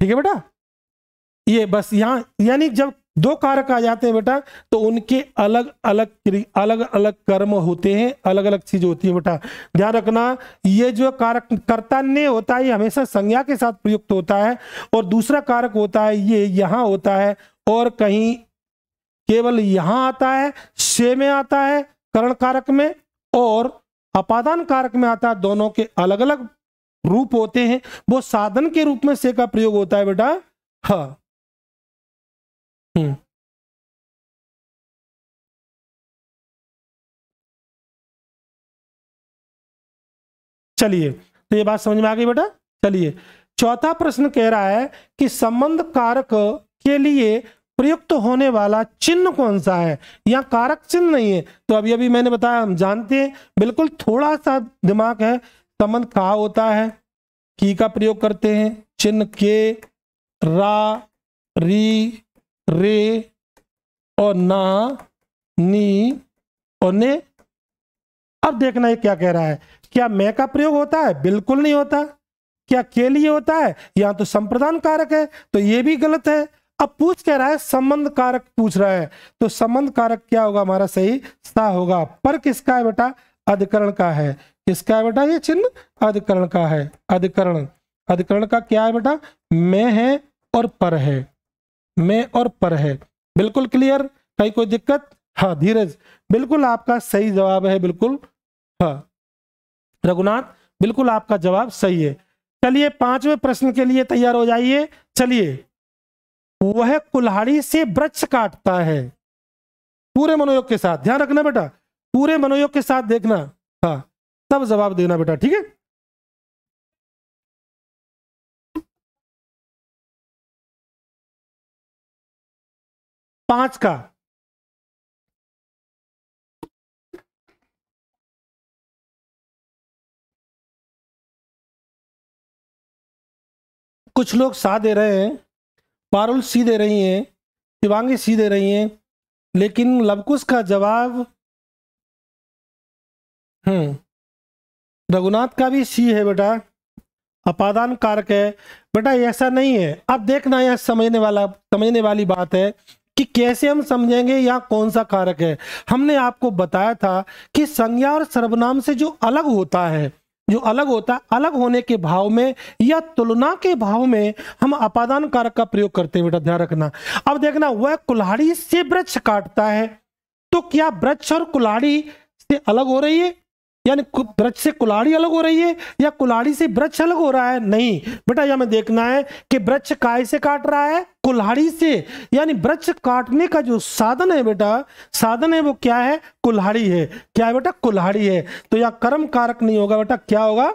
ठीक है बेटा ये बस यहां यानी जब दो कारक आ जाते हैं बेटा तो उनके अलग अलग अलग अलग कर्म होते हैं अलग अलग चीज होती है बेटा ध्यान रखना ये जो कारक कर्ता ने होता है ये हमेशा संज्ञा के साथ प्रयुक्त होता है और दूसरा कारक होता है ये यहां होता है और कहीं केवल यहां आता है से में आता है करण कारक में और अपादान कारक में आता है दोनों के अलग अलग रूप होते हैं वो साधन के रूप में से का प्रयोग होता है बेटा ह हाँ। हम्म चलिए तो ये बात समझ में आ गई बेटा चलिए चौथा प्रश्न कह रहा है कि संबंध कारक के लिए प्रयुक्त होने वाला चिन्ह कौन सा है यहाँ कारक चिन्ह नहीं है तो अभी अभी मैंने बताया हम जानते हैं बिल्कुल थोड़ा सा दिमाग है संबंध का होता है की का प्रयोग करते हैं चिन्ह के रा री रे और ना नी और ने अब देखना ये क्या कह रहा है क्या मैं का प्रयोग होता है बिल्कुल नहीं होता क्या के लिए होता है यहां तो संप्रदान कारक है तो ये भी गलत है अब पूछ कह रहा है संबंध कारक पूछ रहा है तो संबंध कारक क्या होगा हमारा सही सा होगा पर किसका है बेटा अधिकरण का है किसका है बेटा ये चिन्ह अधिकरण का है अधिकरण अधिकरण का क्या है बेटा मैं है और पर है मैं और पर है बिल्कुल क्लियर कहीं कोई दिक्कत हाँ धीरज बिल्कुल आपका सही जवाब है बिल्कुल हाँ रघुनाथ बिल्कुल आपका जवाब सही है चलिए पांचवें प्रश्न के लिए तैयार हो जाइए चलिए वह कुल्हाड़ी से वृक्ष काटता है पूरे मनोयोग के साथ ध्यान रखना बेटा पूरे मनोयोग के साथ देखना हाँ तब जवाब देना बेटा ठीक है पांच का कुछ लोग साथ दे रहे हैं पारुल सी दे रही हैं शिवांगी सी दे रही हैं लेकिन लवकुश का जवाब हम्म रघुनाथ का भी सी है बेटा अपादान कारक है बेटा ऐसा नहीं है अब देखना यह समझने वाला समझने वाली बात है कि कैसे हम समझेंगे यहाँ कौन सा कारक है हमने आपको बताया था कि संज्ञा और सर्वनाम से जो अलग होता है जो अलग होता है अलग होने के भाव में या तुलना के भाव में हम अपादान कारक का प्रयोग करते हैं बेटा ध्यान रखना अब देखना वह कुल्हाड़ी से वृक्ष काटता है तो क्या वृक्ष और कुल्हाड़ी से अलग हो रही है यानी ब्रज से कुलाड़ी अलग हो रही है या कुलाड़ी से ब्रज अलग हो रहा है नहीं बेटा यह हमें देखना है कि ब्रज काय से काट रहा है कुल्हाड़ी से यानी ब्रज काटने का जो साधन है बेटा साधन है वो क्या है कुल्हाड़ी है क्या है बेटा कुल्हाड़ी है तो यह कर्म कारक नहीं होगा बेटा क्या होगा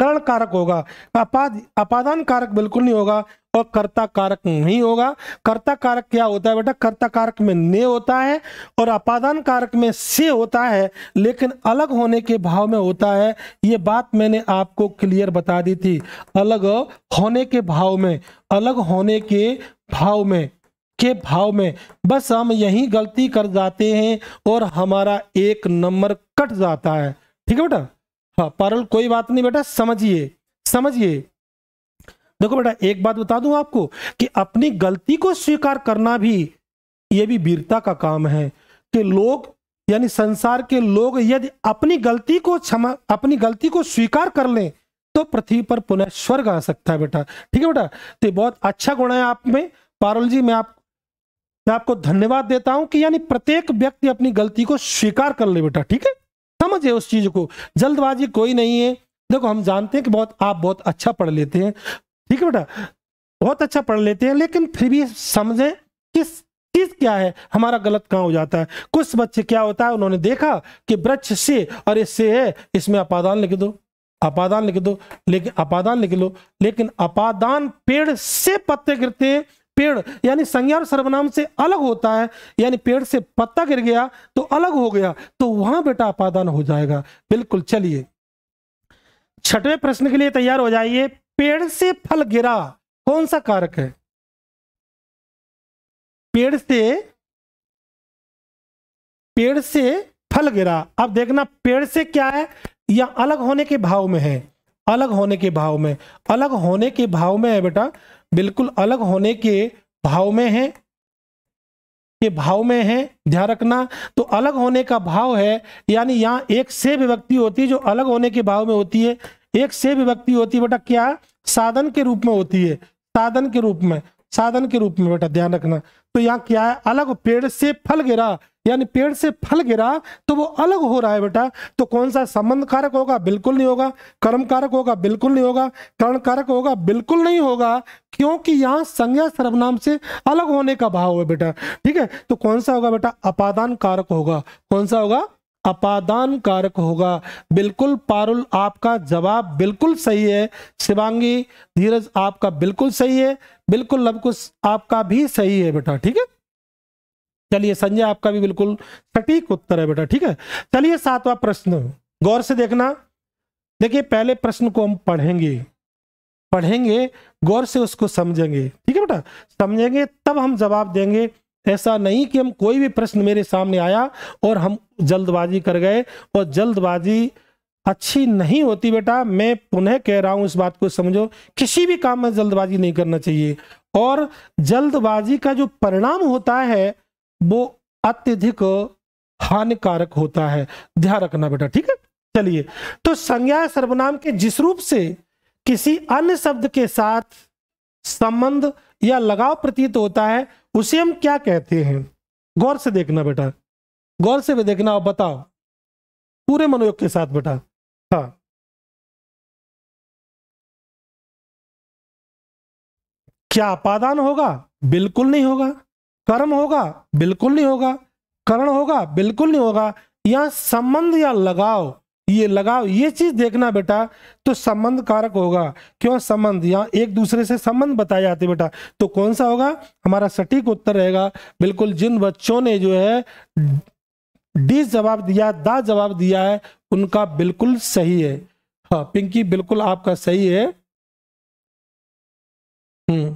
करण कारक होगा अपाद अपादान कारक बिल्कुल नहीं होगा और कर्ता कारक नहीं होगा कर्ता कारक क्या होता है बेटा कर्ता कारक में ने होता है और अपादान कारक में से होता है लेकिन अलग होने के भाव में होता है ये बात मैंने आपको क्लियर बता दी थी अलग होने के भाव में अलग होने के भाव में के भाव में बस हम यही गलती कर जाते हैं और हमारा एक नंबर कट जाता है ठीक है बेटा हाँ पारल कोई बात नहीं बेटा समझिए समझिए देखो बेटा एक बात बता दूं आपको कि अपनी गलती को स्वीकार करना भी ये भी वीरता का काम है कि लोग यानी संसार के लोग यदि अपनी गलती को क्षमा अपनी गलती को स्वीकार कर लें तो पृथ्वी पर पुनः स्वर्ग आ सकता है बेटा ठीक है बेटा तो बहुत अच्छा गुण है आप में पारुल जी मैं आप मैं आपको धन्यवाद देता हूं कि यानी प्रत्येक व्यक्ति अपनी गलती को स्वीकार कर ले बेटा ठीक है समझे उस चीज को जल्दबाजी कोई नहीं है देखो हम जानते हैं कि बहुत आप बहुत अच्छा पढ़ लेते हैं ठीक है बेटा बहुत अच्छा पढ़ लेते हैं लेकिन फिर भी समझें किस चीज क्या है हमारा गलत कहाँ हो जाता है कुछ बच्चे क्या होता है उन्होंने देखा कि वृक्ष से और इससे है इसमें अपादान लिख दो अपादान लिख दो लेकिन अपादान लिख लो लेकिन अपादान पेड़ से पत्ते गिरते हैं पेड़ यानी संज्ञा और सर्वनाम से अलग होता है यानी पेड़ से पत्ता गिर गया तो अलग हो गया तो वहां बेटा अपादान हो जाएगा बिल्कुल चलिए छठवें प्रश्न के लिए तैयार हो जाइए पेड़ से फल गिरा कौन सा कारक है पेड़ से पेड़ से फल गिरा अब देखना पेड़ से क्या है या अलग होने के भाव में है अलग होने के भाव में अलग होने के भाव में है बेटा बिल्कुल अलग होने के भाव में है के भाव में है ध्यान रखना तो अलग होने का भाव है यानी यहाँ एक से विभक्ति होती है जो अलग होने के भाव में होती है एक से विभक्ति होती है बेटा क्या साधन के रूप में होती है साधन के रूप में साधन के रूप में बेटा ध्यान रखना तो यहाँ क्या है अलग पेड़ से फल गिरा यानी पेड़ से फल गिरा तो वो अलग हो रहा है बेटा तो कौन सा संबंध कारक होगा बिल्कुल नहीं होगा कर्म कारक होगा बिल्कुल नहीं होगा कर्ण कारक होगा बिल्कुल नहीं होगा क्योंकि यहाँ संज्ञा सर्वनाम से अलग होने का भाव है बेटा ठीक है तो कौन सा होगा बेटा अपादान कारक होगा कौन सा होगा अपादान कारक होगा बिल्कुल पारुल आपका जवाब बिल्कुल सही है शिवांगी धीरज आपका बिल्कुल सही है बिल्कुल लवकुश आपका भी सही है बेटा ठीक है चलिए संजय आपका भी बिल्कुल सटीक उत्तर है बेटा ठीक है चलिए सातवां प्रश्न गौर से देखना देखिए पहले प्रश्न को हम पढ़ेंगे पढ़ेंगे गौर से उसको समझेंगे ठीक है बेटा समझेंगे तब हम जवाब देंगे ऐसा नहीं कि हम कोई भी प्रश्न मेरे सामने आया और हम जल्दबाजी कर गए और जल्दबाजी अच्छी नहीं होती बेटा मैं पुनः कह रहा हूं इस बात को समझो किसी भी काम में जल्दबाजी नहीं करना चाहिए और जल्दबाजी का जो परिणाम होता है वो अत्यधिक हानिकारक होता है ध्यान रखना बेटा ठीक है चलिए तो संज्ञा सर्वनाम के जिस रूप से किसी अन्य शब्द के साथ संबंध या लगाव प्रतीत होता है उसे हम क्या कहते हैं गौर से देखना बेटा गौर से भी देखना और बताओ पूरे मनोयोग के साथ बेटा हाँ क्या अपादान होगा बिल्कुल नहीं होगा कर्म होगा बिल्कुल नहीं होगा करण होगा बिल्कुल नहीं होगा या संबंध या लगाव ये लगाव ये चीज देखना बेटा तो संबंध कारक होगा क्यों संबंध यहाँ एक दूसरे से संबंध बताए जाते बेटा तो कौन सा होगा हमारा सटीक उत्तर रहेगा बिल्कुल जिन बच्चों ने जो है डी जवाब दिया दा जवाब दिया है उनका बिल्कुल सही है हाँ पिंकी बिल्कुल आपका सही है हम्म।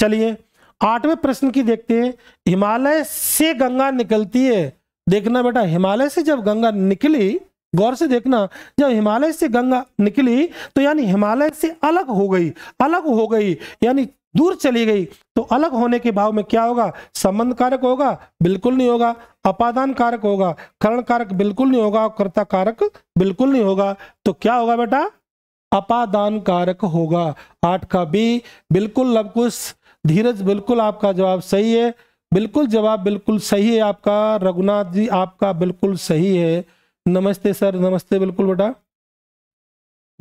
चलिए आठवें प्रश्न की देखते हैं हिमालय से गंगा निकलती है देखना बेटा हिमालय से जब गंगा निकली गौर से देखना जब हिमालय से गंगा निकली तो यानी हिमालय से अलग हो गई अलग हो गई यानी दूर चली गई तो अलग होने के भाव में क्या होगा संबंध कारक होगा बिल्कुल नहीं होगा अपादान कारक होगा करण कारक बिल्कुल नहीं होगा और कर्ता कारक बिल्कुल नहीं होगा तो क्या होगा बेटा अपादान कारक होगा आठ का बी बिल्कुल लवकुश धीरज बिल्कुल आपका जवाब सही है बिल्कुल जवाब बिल्कुल सही है आपका रघुनाथ जी आपका बिल्कुल सही है नमस्ते सर नमस्ते बिल्कुल बेटा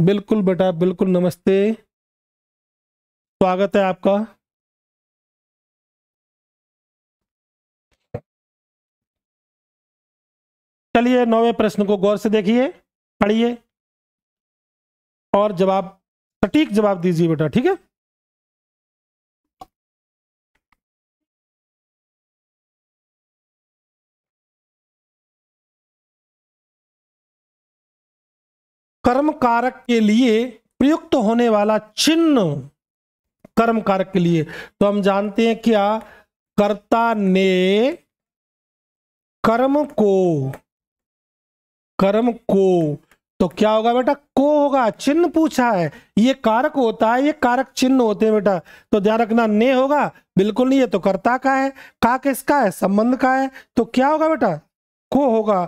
बिल्कुल बेटा बिल्कुल नमस्ते स्वागत है आपका चलिए नौवे प्रश्न को गौर से देखिए पढ़िए और जवाब सटीक जवाब दीजिए बेटा ठीक है कर्म कारक के लिए प्रयुक्त होने वाला चिन्ह कर्म कारक के लिए तो हम जानते हैं क्या कर्ता ने कर्म को कर्म को तो क्या होगा बेटा को होगा चिन्ह पूछा है ये कारक होता है ये कारक चिन्ह होते हैं बेटा तो ध्यान रखना ने होगा बिल्कुल नहीं ये तो कर्ता का है का किसका है संबंध का है तो क्या होगा बेटा को होगा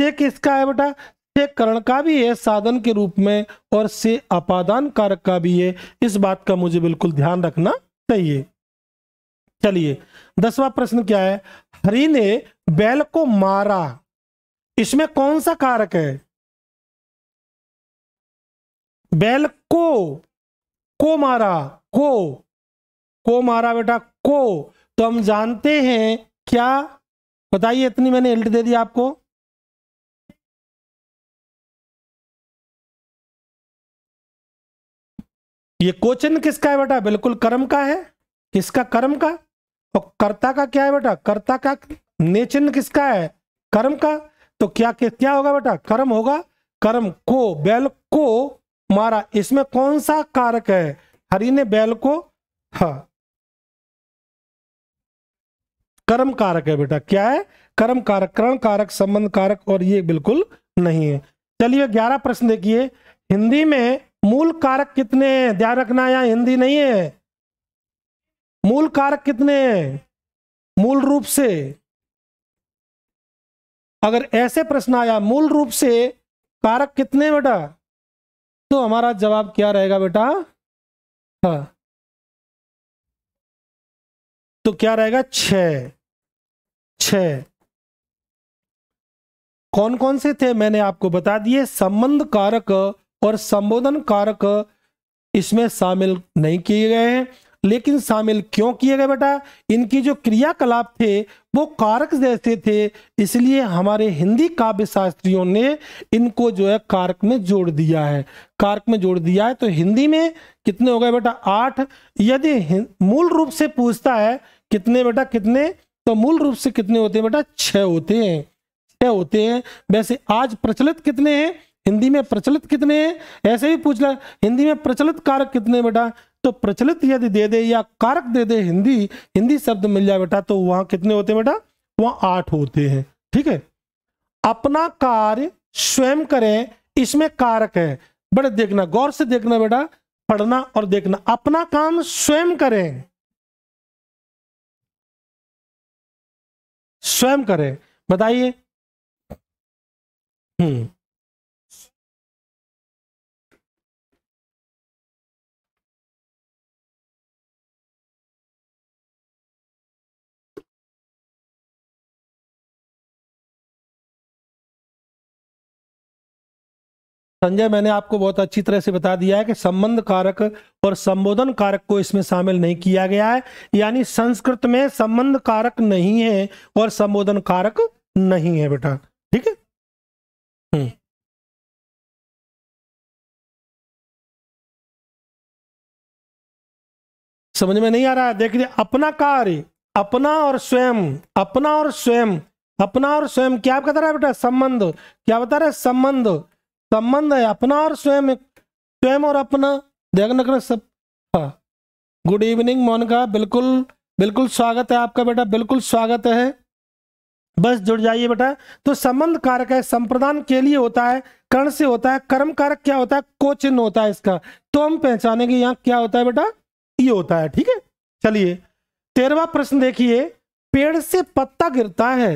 से किसका है बेटा से करण का भी है साधन के रूप में और से अपादान कारक का भी है इस बात का मुझे बिल्कुल ध्यान रखना चाहिए चलिए दसवा प्रश्न क्या है हरि ने बैल को मारा इसमें कौन सा कारक है बैल को को मारा को को मारा बेटा को तो हम जानते हैं क्या बताइए इतनी मैंने एल्ट दे दी आपको ये क्वेश्चन किसका है बेटा बिल्कुल कर्म का है किसका कर्म का और तो कर्ता का क्या है बेटा कर्ता का चिन्ह किसका है कर्म का तो क्या क्या होगा बेटा कर्म होगा कर्म को बैल को मारा इसमें कौन सा कारक है हरि ने बैल को हा कर्म कारक है बेटा क्या है कर्म कारक करण कारक संबंध कारक और ये बिल्कुल नहीं है चलिए ग्यारह प्रश्न देखिए हिंदी में मूल कारक कितने हैं ध्यान रखना यहां हिंदी नहीं है मूल कारक कितने हैं मूल रूप से अगर ऐसे प्रश्न आया मूल रूप से कारक कितने बेटा तो हमारा जवाब क्या रहेगा बेटा हाँ तो क्या रहेगा छ छ कौन कौन से थे मैंने आपको बता दिए संबंध कारक और संबोधन कारक इसमें शामिल नहीं किए गए हैं लेकिन शामिल क्यों किए गए बेटा इनकी जो क्रियाकलाप थे वो कारक जैसे थे इसलिए हमारे हिंदी काव्य शास्त्रियों ने इनको जो है कारक में जोड़ दिया है कारक में जोड़ दिया है तो हिंदी में कितने हो गए बेटा आठ यदि मूल रूप से पूछता है कितने बेटा कितने तो मूल रूप से कितने होते हैं बेटा छ होते हैं छ होते हैं वैसे आज प्रचलित कितने हैं हिंदी में प्रचलित कितने हैं ऐसे ही पूछ लिया हिंदी में प्रचलित कारक कितने बेटा तो प्रचलित यदि दे दे या कारक दे दे हिंदी हिंदी शब्द मिल जाए बेटा तो वहां कितने होते हैं बेटा वहां आठ होते हैं ठीक है अपना कार्य स्वयं करें इसमें कारक है बड़े देखना गौर से देखना बेटा पढ़ना और देखना अपना काम स्वयं करें स्वयं करें बताइए हम्म संजय मैंने आपको बहुत अच्छी तरह से बता दिया है कि संबंध कारक और संबोधन कारक को इसमें शामिल नहीं किया गया है यानी संस्कृत में संबंध कारक नहीं है और संबोधन कारक नहीं है बेटा ठीक है हम्म। समझ में नहीं आ रहा है देख लीजिए अपना कार्य अपना और स्वयं अपना और स्वयं अपना और स्वयं क्या बता रहा है बेटा संबंध क्या बता रहा है संबंध संबंध है अपना और स्वयं स्वयं और अपना ध्यान रखना सब हाँ गुड इवनिंग मोनिका बिल्कुल बिल्कुल स्वागत है आपका बेटा बिल्कुल स्वागत है बस जुड़ जाइए बेटा तो संबंध कारक है संप्रदान के लिए होता है कर्ण से होता है कर्म कारक क्या होता है को होता है इसका तो हम पहचानेंगे यहाँ क्या होता है बेटा ये होता है ठीक है चलिए तेरवा प्रश्न देखिए पेड़ से पत्ता गिरता है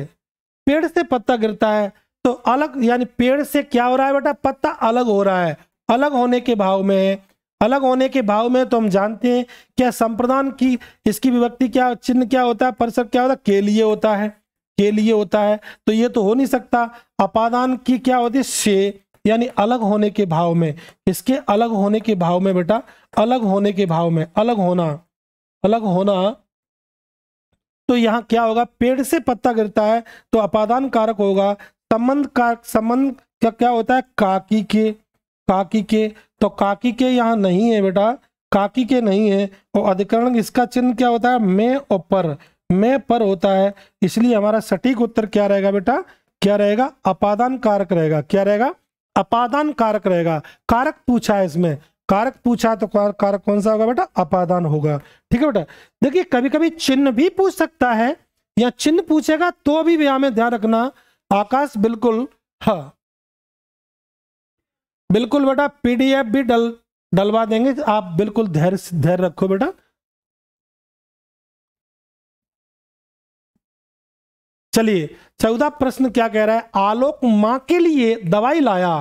पेड़ से पत्ता गिरता है तो अलग यानी पेड़ से क्या हो रहा है बेटा पत्ता अलग हो रहा है अलग होने के भाव में अलग होने के भाव में तो हम जानते हैं क्या संप्रदान की इसकी विभक्ति क्या चिन्ह क्या होता है परिसर क्या होता है के लिए होता है के लिए होता है तो ये तो हो नहीं सकता अपादान की क्या होती है से यानी अलग होने के भाव में इसके अलग होने के भाव में बेटा अलग होने के भाव में अलग होना अलग होना तो यहाँ क्या होगा पेड़ से पत्ता गिरता है तो अपादान कारक होगा संबंध का संबंध क्या क्या होता है काकी के काकी के तो काकी के यहाँ नहीं है बेटा काकी के नहीं है और अधिकरण इसका चिन्ह क्या होता है में और पर मैं पर होता है इसलिए हमारा सटीक उत्तर क्या रहेगा बेटा क्या रहेगा अपादान कारक रहेगा क्या रहेगा अपादान कारक रहेगा कारक पूछा है इसमें कारक पूछा है तो कारक कौन सा होगा बेटा अपादान होगा ठीक है बेटा देखिए कभी कभी चिन्ह भी पूछ सकता है या चिन्ह पूछेगा तो भी हमें ध्यान रखना आकाश बिल्कुल ह हाँ। बिल्कुल बेटा पीडीएफ भी डल डलवा देंगे आप बिल्कुल धैर्य धैर्य रखो बेटा चलिए चौदह प्रश्न क्या कह रहा है आलोक मां के लिए दवाई लाया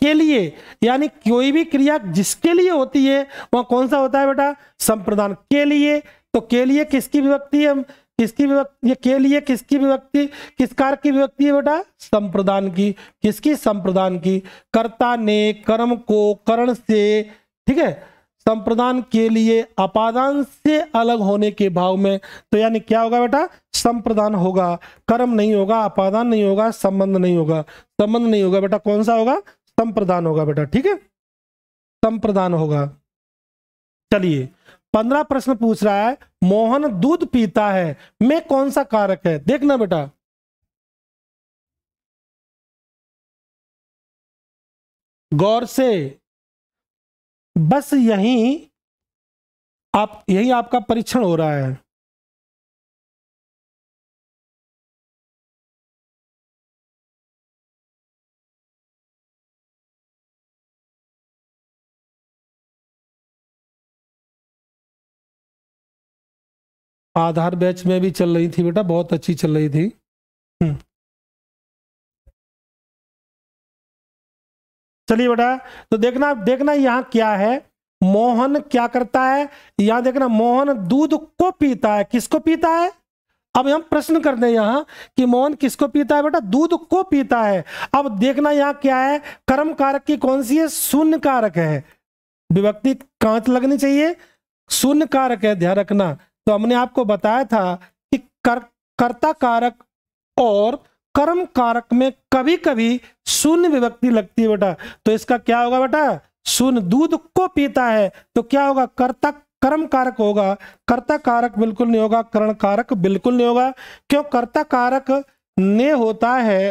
के लिए यानी कोई भी क्रिया जिसके लिए होती है वह कौन सा होता है बेटा संप्रदान के लिए तो के लिए किसकी विभक्ति है किसकी विभक्ति ये के लिए किसकी विभक्ति किस कार की विभक्ति है बेटा संप्रदान की किसकी संप्रदान की कर्ता ने कर्म को करण से ठीक है संप्रदान के लिए अपादान से अलग होने के भाव में तो यानी क्या होगा बेटा संप्रदान होगा कर्म नहीं होगा अपादान नहीं होगा संबंध नहीं होगा संबंध नहीं होगा बेटा कौन सा होगा संप्रदान होगा बेटा ठीक है संप्रदान होगा चलिए पंद्रह प्रश्न पूछ रहा है मोहन दूध पीता है में कौन सा कारक है देखना बेटा गौर से बस यही आप यही आपका परीक्षण हो रहा है आधार बैच में भी चल रही थी बेटा बहुत अच्छी चल रही थी हम्म। चलिए बेटा तो देखना देखना यहाँ क्या है मोहन क्या करता है यहां देखना मोहन दूध को पीता है किसको पीता है अब हम प्रश्न कर दे यहाँ कि मोहन किसको पीता है बेटा दूध को पीता है अब देखना यहाँ क्या है कर्म कारक की कौन सी है शून्य कारक है विभक्ति कांच लगनी चाहिए शून्य कारक है ध्यान रखना तो हमने आपको बताया था कि कर, कर्ता कारक और कर्म कारक में कभी कभी शून्य विभक्ति लगती है बेटा तो इसका क्या होगा बेटा शून्य दूध को पीता है तो क्या होगा कर्ता कर्म कारक होगा कर्ता कारक बिल्कुल नहीं होगा करण कारक बिल्कुल नहीं होगा क्यों कर्ता कारक ने होता है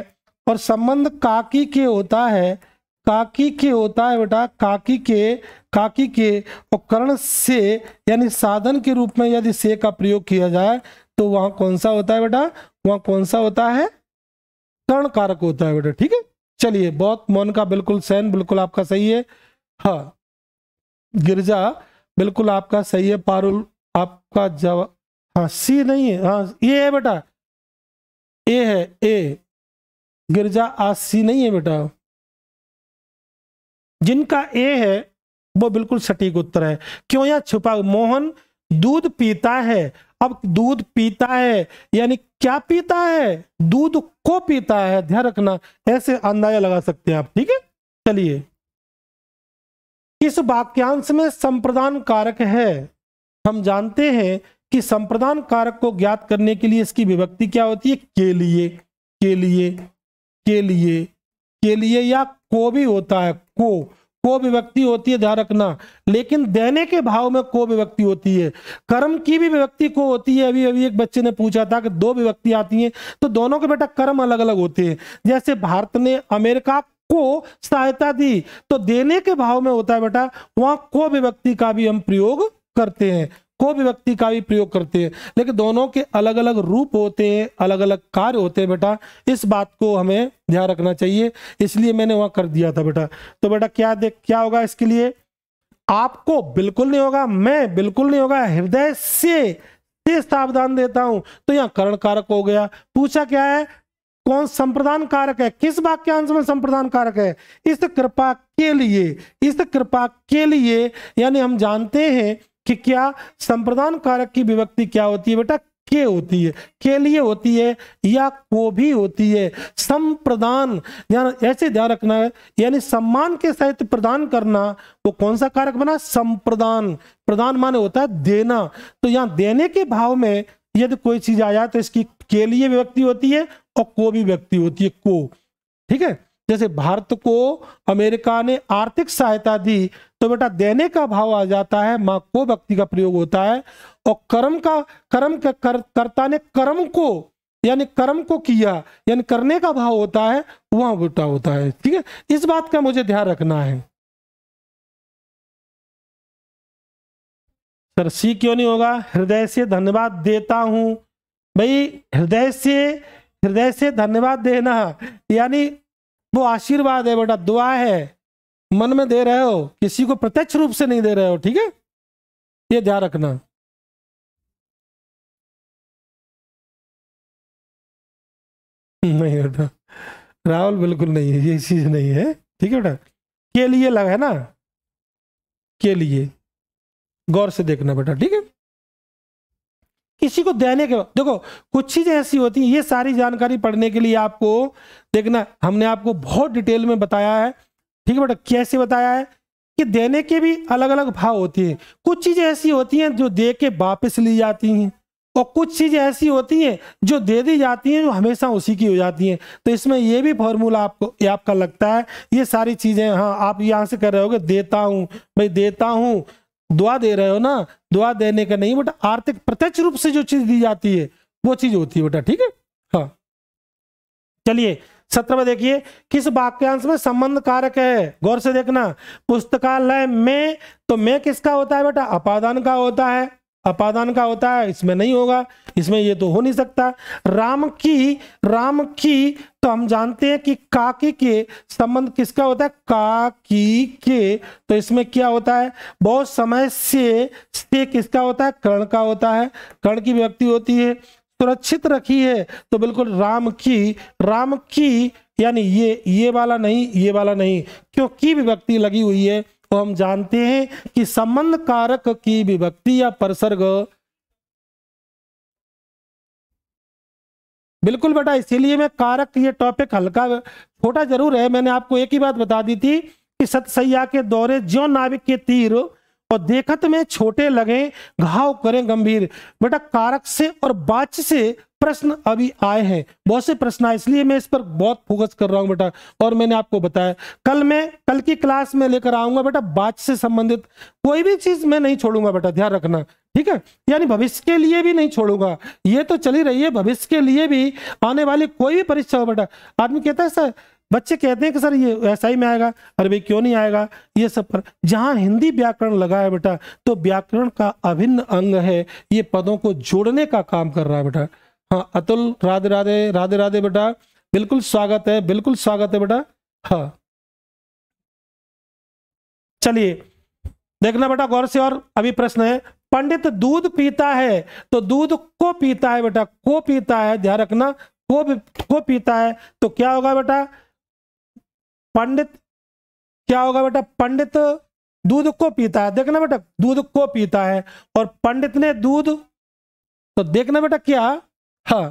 और संबंध काकी के होता है काकी के होता है बेटा काकी के काकी के उपकरण से यानी साधन के रूप में यदि से का प्रयोग किया जाए तो वहां कौन सा होता है बेटा वहां कौन सा होता है कर्ण कारक होता है बेटा ठीक है चलिए बहुत मन का बिल्कुल सैन बिल्कुल आपका सही है हाँ गिरजा बिल्कुल आपका सही है पारुल आपका जवाब हाँ सी नहीं है हाँ ये है बेटा ए है ए गिरजा आज सी नहीं है बेटा जिनका ए है वो बिल्कुल सटीक उत्तर है क्यों यह छुपा मोहन दूध पीता है अब दूध पीता है यानी क्या पीता है दूध को पीता है ध्यान रखना ऐसे अंदाजा लगा सकते हैं आप ठीक है चलिए इस वाक्यांश में संप्रदान कारक है हम जानते हैं कि संप्रदान कारक को ज्ञात करने के लिए इसकी विभक्ति क्या होती है के लिए के लिए के लिए के लिए या को भी होता है को को विभक्ति होती है ध्यान रखना लेकिन देने के भाव में को विभक्ति होती है कर्म की भी विभक्ति को होती है अभी अभी एक बच्चे ने पूछा था कि दो विभक्ति आती हैं तो दोनों के बेटा कर्म अलग अलग होते हैं जैसे भारत ने अमेरिका को सहायता दी तो देने के भाव में होता है बेटा वहां को विभक्ति का भी हम प्रयोग करते हैं को विभक्ति का भी प्रयोग करते हैं लेकिन दोनों के अलग अलग रूप होते हैं अलग अलग कार्य होते हैं बेटा इस बात को हमें ध्यान रखना चाहिए इसलिए मैंने वहां कर दिया था बेटा तो बेटा क्या देख क्या होगा इसके लिए आपको बिल्कुल नहीं होगा मैं बिल्कुल नहीं होगा हृदय से सावधान देता हूं तो यहाँ करण कारक हो गया पूछा क्या है कौन संप्रदान कारक है किस वाक्यांश में संप्रदान कारक है इस कृपा के लिए इस कृपा के लिए यानी हम जानते हैं कि क्या संप्रदान कारक की विभक्ति क्या होती है बेटा के होती है के लिए होती है या को भी होती है संप्रदान ध्यान ऐसे ध्यान रखना है यानी सम्मान के सहित प्रदान करना वो कौन सा कारक बना संप्रदान प्रदान माने होता है देना तो यहाँ देने के भाव में यदि कोई चीज आया तो इसकी के लिए विभक्ति होती है और को भी व्यक्ति होती है को ठीक है जैसे भारत को अमेरिका ने आर्थिक सहायता दी तो बेटा देने का भाव आ जाता है माँ को भक्ति का प्रयोग होता है और कर्म का कर्म का कर, कर्ता ने कर्म को यानी कर्म को किया यानी करने का भाव होता है वहां बेटा होता है ठीक है इस बात का मुझे ध्यान रखना है सर सी क्यों नहीं होगा हृदय से धन्यवाद देता हूं भाई हृदय से हृदय से धन्यवाद देना यानी वो आशीर्वाद है बेटा दुआ है मन में दे रहे हो किसी को प्रत्यक्ष रूप से नहीं दे रहे हो ठीक है ये ध्यान रखना नहीं बेटा राहुल बिल्कुल नहीं है ये चीज नहीं है ठीक है बेटा के लिए लगा है ना के लिए गौर से देखना बेटा ठीक है किसी को देने के देखो कुछ चीज़ें ऐसी होती हैं ये सारी जानकारी पढ़ने के लिए आपको देखना हमने आपको बहुत डिटेल में बताया है ठीक है बेटा कैसे बताया है कि देने के भी अलग अलग भाव होते हैं कुछ चीज़ें ऐसी होती हैं जो दे के वापस ली जाती हैं और कुछ चीज़ें ऐसी होती हैं जो दे दी जाती हैं जो हमेशा उसी की हो जाती हैं तो इसमें ये भी फॉर्मूला आपको ये आपका लगता है ये सारी चीज़ें हाँ आप यहाँ से कर रहे हो देता हूँ भाई देता हूँ दुआ दे रहे हो ना दुआ देने का नहीं बेटा आर्थिक प्रत्यक्ष रूप से जो चीज दी जाती है वो चीज होती है बेटा ठीक है हाँ चलिए सत्र में देखिए किस वाक्यांश में संबंध कारक है गौर से देखना पुस्तकालय में तो मैं किसका होता है बेटा अपादान का होता है अपादान का होता है इसमें नहीं होगा इसमें ये तो हो नहीं सकता राम की राम की तो हम जानते हैं कि काकी के संबंध किसका होता है काकी के तो इसमें क्या होता है बहुत समय से से किसका होता है कर्ण का होता है कर्ण की व्यक्ति होती है सुरक्षित रखी है तो बिल्कुल राम की राम की यानी ये ये वाला नहीं ये वाला नहीं क्योंकि विभक्ति लगी हुई है तो हम जानते हैं कि संबंध कारक की विभक्ति या परसर्ग बिल्कुल बेटा इसीलिए मैं कारक ये टॉपिक हल्का छोटा जरूर है मैंने आपको एक ही बात बता दी थी कि सतसैया के दौरे ज्यो नाविक के तीर और देखत तो में छोटे लगे घाव करें गंभीर बेटा कारक से और बाच से प्रश्न अभी आए हैं बहुत से प्रश्न आए इसलिए मैं इस पर बहुत फोकस कर रहा हूं बेटा और मैंने आपको बताया कल मैं कल की क्लास में लेकर आऊंगा बेटा बाच से संबंधित कोई भी चीज मैं नहीं छोड़ूंगा बेटा ध्यान रखना ठीक है यानी भविष्य के लिए भी नहीं छोड़ूंगा ये तो चली रही है भविष्य के लिए भी आने वाली कोई भी परीक्षा हो बेटा आदमी कहता है सर बच्चे कहते हैं कि सर ये ऐसा ही में आएगा अरे भाई क्यों नहीं आएगा ये सब पर जहां हिंदी व्याकरण लगा है बेटा तो व्याकरण का अभिन्न अंग है ये पदों को जोड़ने का काम कर रहा है बेटा हाँ अतुल राधे राधे राधे राधे बेटा बिल्कुल स्वागत है बिल्कुल स्वागत है बेटा हाँ चलिए देखना बेटा गौर से और अभी प्रश्न है पंडित दूध पीता है तो दूध को पीता है बेटा को पीता है ध्यान रखना को को पीता है तो क्या होगा बेटा पंडित क्या होगा बेटा पंडित दूध को पीता है देखना बेटा दूध को पीता है और पंडित ने दूध तो देखना बेटा क्या हाँ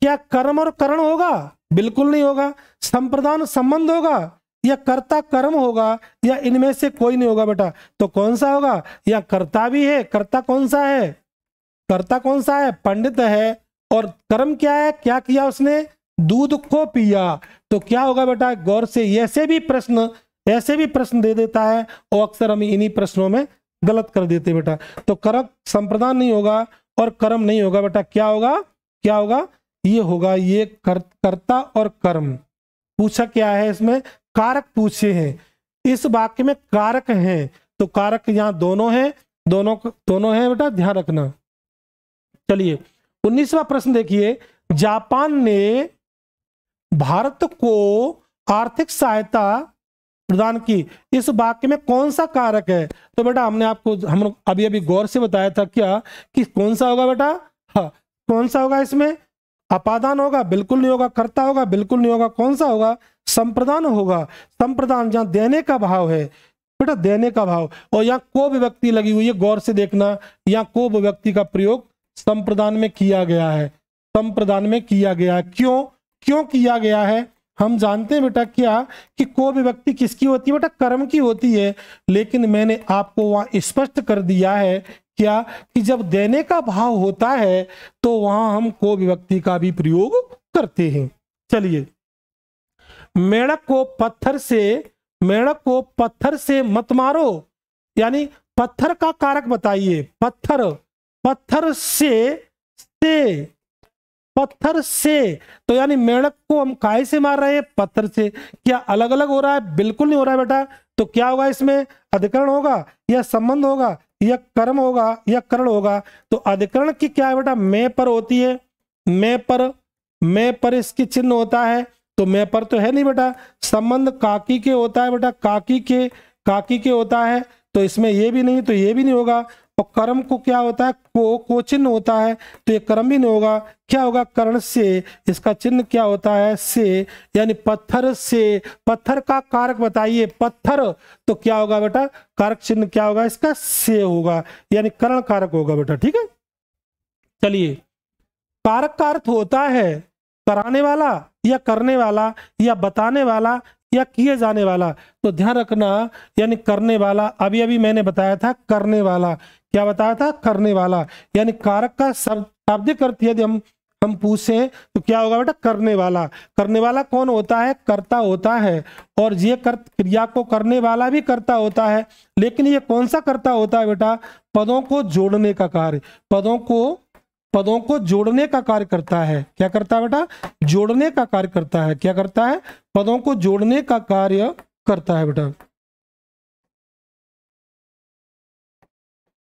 क्या कर्म और करण होगा बिल्कुल नहीं होगा संप्रदान संबंध होगा या कर्ता कर्म होगा या इनमें से कोई नहीं होगा बेटा तो कौन सा होगा या कर्ता भी है कर्ता कौन सा है कर्ता कौन सा है पंडित है और कर्म क्या है क्या किया उसने दूध को पिया तो क्या होगा बेटा गौर से ऐसे भी प्रश्न ऐसे भी प्रश्न दे देता है और अक्सर हम इन्हीं प्रश्नों में गलत कर देते बेटा तो करक संप्रदान नहीं होगा और कर्म नहीं होगा बेटा क्या होगा क्या होगा ये होगा ये कर, कर्ता और कर्म पूछा क्या है इसमें कारक पूछे हैं इस वाक्य में कारक हैं तो कारक यहाँ दोनों हैं दोनों दोनों हैं बेटा ध्यान रखना चलिए उन्नीसवा प्रश्न देखिए जापान ने भारत को आर्थिक सहायता प्रदान की इस वाक्य में कौन सा कारक है तो बेटा हमने आपको हम अभी अभी गौर से बताया था क्या कि कौन सा होगा बेटा हाँ कौन सा होगा इसमें अपादान होगा बिल्कुल नहीं होगा करता होगा बिल्कुल नहीं होगा कौन सा होगा संप्रदान होगा संप्रदान जहां देने का भाव है बेटा देने का भाव और यहाँ को व्यक्ति लगी हुई है गौर से देखना यहाँ को व्यक्ति का प्रयोग संप्रदान में किया गया है संप्रदान में किया गया क्यों क्यों किया गया है हम जानते हैं बेटा क्या कि को विभक्ति किसकी होती है बेटा कर्म की होती है लेकिन मैंने आपको वहां स्पष्ट कर दिया है क्या कि जब देने का भाव होता है तो वहां हम को विभक्ति का भी प्रयोग करते हैं चलिए मेढक को पत्थर से मेढक को पत्थर से मत मारो यानी पत्थर का कारक बताइए पत्थर पत्थर से से पत्थर से तो यानी मेढक को हम काय से मार रहे हैं पत्थर से क्या अलग अलग हो रहा है बिल्कुल नहीं हो रहा है बेटा तो क्या होगा इसमें अधिकरण होगा या संबंध होगा या कर्म होगा या करण होगा तो अधिकरण की क्या है बेटा मैं पर होती है मैं पर मैं पर इसकी चिन्ह होता है तो मैं पर तो है नहीं बेटा संबंध काकी के होता है बेटा काकी के काकी के होता है तो इसमें यह भी नहीं तो ये भी नहीं होगा और कर्म को क्या होता है को को चिन्ह होता है तो ये कर्म भी नहीं होगा क्या होगा कर्ण से इसका चिन्ह क्या होता है से यानी पत्थर से पत्थर का कारक बताइए पत्थर तो क्या होगा बेटा कारक चिन्ह क्या होगा इसका से होगा यानी कर्ण कारक होगा बेटा ठीक है चलिए कारक का अर्थ होता है कराने वाला या करने वाला या बताने वाला या किए जाने वाला तो ध्यान रखना यानी करने वाला अभी अभी मैंने बताया था करने वाला क्या बताया था करने वाला यानी कारक का शाब्दिक अर्थ यदि हम हम पूछें तो क्या होगा बेटा करने वाला करने वाला कौन होता है करता होता है और ये कर क्रिया को करने वाला भी करता होता है लेकिन ये कौन सा करता होता है बेटा पदों को जोड़ने का कार्य पदों को पदों को जोड़ने का कार्य करता है क्या करता है बेटा जोड़ने का कार्य करता है क्या करता है पदों को जोड़ने का कार्य करता है बेटा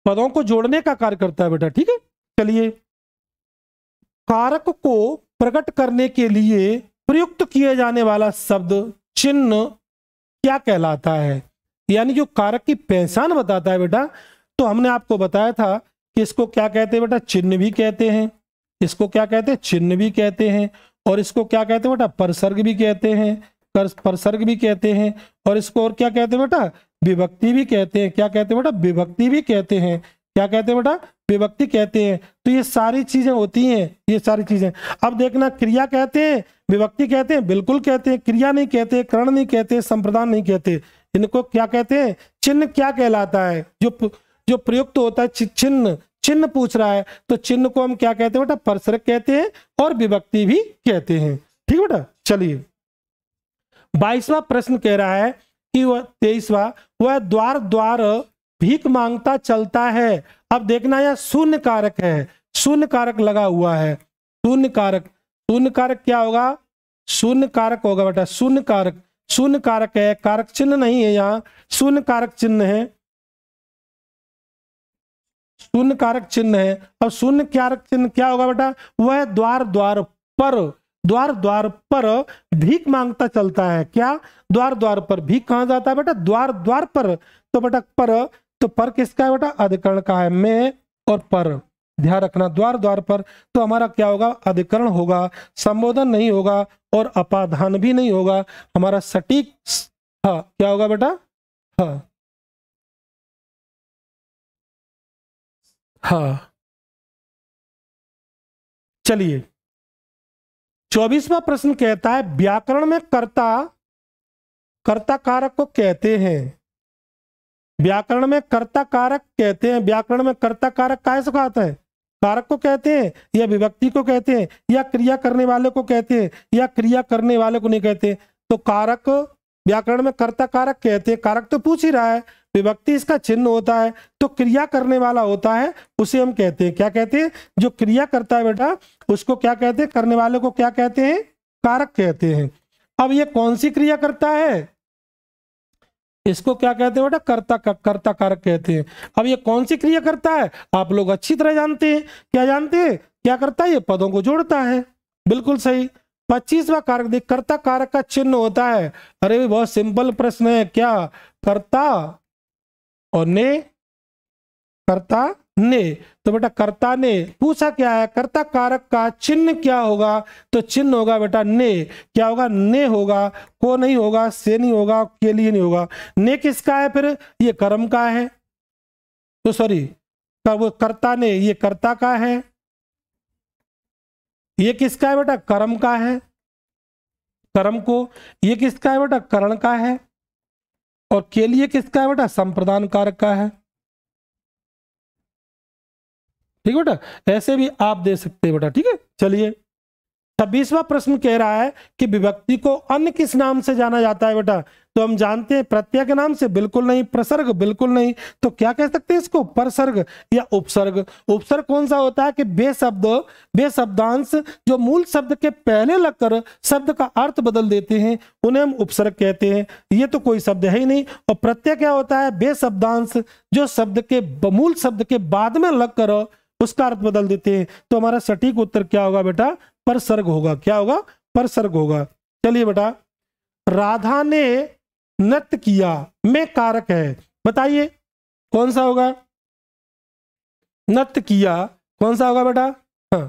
पदों को जोड़ने का कार्य करता है बेटा ठीक है चलिए कारक को प्रकट करने के लिए प्रयुक्त किए जाने वाला शब्द चिन्ह क्या कहलाता है यानी जो कारक की पहचान बताता है बेटा तो हमने आपको बताया था इसको क्या कहते हैं बेटा चिन्ह भी कहते हैं इसको क्या कहते हैं चिन्ह भी कहते हैं और इसको क्या कहते हैं बेटा परसर्ग भी कहते हैं परसर्ग भी कहते हैं और इसको और क्या कहते हैं बेटा विभक्ति भी कहते हैं क्या कहते हैं बेटा विभक्ति भी कहते हैं क्या कहते हैं बेटा विभक्ति कहते हैं तो ये सारी चीजें होती हैं ये सारी चीजें अब देखना क्रिया कहते हैं विभक्ति कहते हैं बिल्कुल कहते हैं क्रिया नहीं कहते करण नहीं कहते संप्रदान नहीं कहते इनको क्या कहते हैं चिन्ह क्या कहलाता है जो जो प्रयुक्त होता है चिन्ह चिन्ह पूछ रहा है तो चिन्ह को हम क्या कहते हैं बेटा परसरक कहते हैं और विभक्ति भी कहते हैं ठीक है बेटा चलिए बाईसवा प्रश्न कह रहा है कि वह तेईसवा वह द्वार द्वार भीख मांगता चलता है अब देखना यह शून्य कारक है शून्य कारक लगा हुआ है शून्य कारक शून्य कारक क्या होगा शून्य कारक होगा बेटा शून्य कारक शून्य कारक है कारक चिन्ह नहीं है यहाँ शून्य कारक चिन्ह है शून्य कारक चिन्ह है और शून्य कारक चिन्ह क्या होगा बेटा वह द्वार द्वार पर द्वार द्वार पर भीख मांगता चलता है क्या द्वार द्वार पर भीख कहा जाता है बेटा द्वार द्वार पर तो बेटा पर तो पर किसका है बेटा अधिकरण का है मैं और पर ध्यान रखना द्वार द्वार पर तो हमारा क्या होगा अधिकरण होगा संबोधन नहीं होगा और अपाधान भी नहीं होगा हमारा सटीक हाँ क्या होगा बेटा हाँ हाँ चलिए चौबीसवा प्रश्न कहता है व्याकरण में कर्ता कर्ता कारक को कहते हैं व्याकरण में कर्ता कारक कहते हैं व्याकरण में कर्ता कारक काय से कहते हैं कारक को कहते हैं या विभक्ति को कहते हैं या क्रिया करने वाले को कहते हैं या क्रिया करने वाले को नहीं कहते तो कारक व्याकरण में कर्ता कारक कहते हैं कारक तो पूछ ही रहा है विभक्ति इसका चिन्ह होता है तो क्रिया करने वाला होता है उसे हम कहते हैं क्या कहते हैं जो क्रिया करता है बेटा उसको क्या कहते हैं करने वाले को क्या कहते हैं कारक कहते हैं अब ये कौन सी क्रिया करता है इसको क्या कहते हैं बेटा कर्ता का, कर्ता कारक कहते हैं अब ये कौन सी क्रिया करता है आप लोग अच्छी तरह जानते हैं क्या जानते हैं क्या करता है ये पदों को जोड़ता है बिल्कुल सही पच्चीसवा कारक देख कर्ता कारक का चिन्ह होता है अरे भी बहुत सिंपल प्रश्न है क्या कर्ता और ने कर्ता ने तो बेटा कर्ता ने पूछा क्या है कर्ता कारक का चिन्ह क्या होगा तो चिन्ह होगा बेटा ने क्या होगा ने होगा को नहीं होगा से नहीं होगा के लिए नहीं होगा ने किसका है फिर ये कर्म का है तो सॉरी वो कर्ता ने ये कर्ता का है ये किसका है बेटा कर्म का है कर्म को ये किसका है बेटा करण का है और के लिए किसका है बेटा संप्रदान कारक का है ठीक है बेटा ऐसे भी आप दे सकते हैं बेटा ठीक है चलिए छब्बीसवा प्रश्न कह रहा है कि विभक्ति को अन्य किस नाम से जाना जाता है बेटा तो हम जानते हैं प्रत्यय के नाम से बिल्कुल नहीं प्रसर्ग बिल्कुल नहीं तो क्या कह सकते हैं इसको परसर्ग या उपसर्ग उपसर्ग कौन सा होता है कि बे शब्दांश जो मूल शब्द के पहले लगकर शब्द का अर्थ बदल देते हैं उन्हें हम उपसर्ग कहते हैं ये तो कोई शब्द है ही नहीं और प्रत्यय क्या होता है बेशब्दांश जो शब्द के मूल शब्द के बाद में लगकर उसका अर्थ बदल देते हैं तो हमारा सटीक उत्तर क्या होगा बेटा परसर्ग होगा क्या होगा परसर्ग होगा चलिए बेटा राधा ने नृत्य किया में कारक है बताइए कौन सा होगा नृत्य किया कौन सा होगा बेटा हाँ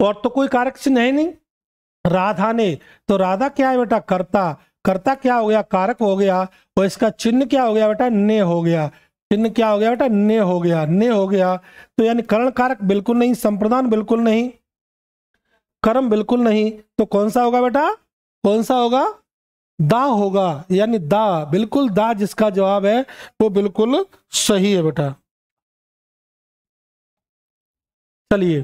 और तो कोई कारक चिन्ह है नहीं राधा ने तो राधा क्या है बेटा कर्ता कर्ता क्या हो गया कारक हो गया और इसका चिन्ह क्या हो गया बेटा ने हो गया चिन्ह क्या हो गया बेटा ने हो गया ने हो गया तो यानी करण कारक बिल्कुल नहीं संप्रदान बिल्कुल नहीं कर्म बिल्कुल नहीं तो कौन सा होगा बेटा कौन सा होगा दा होगा यानी दा बिल्कुल दा जिसका जवाब है वो बिल्कुल सही है बेटा चलिए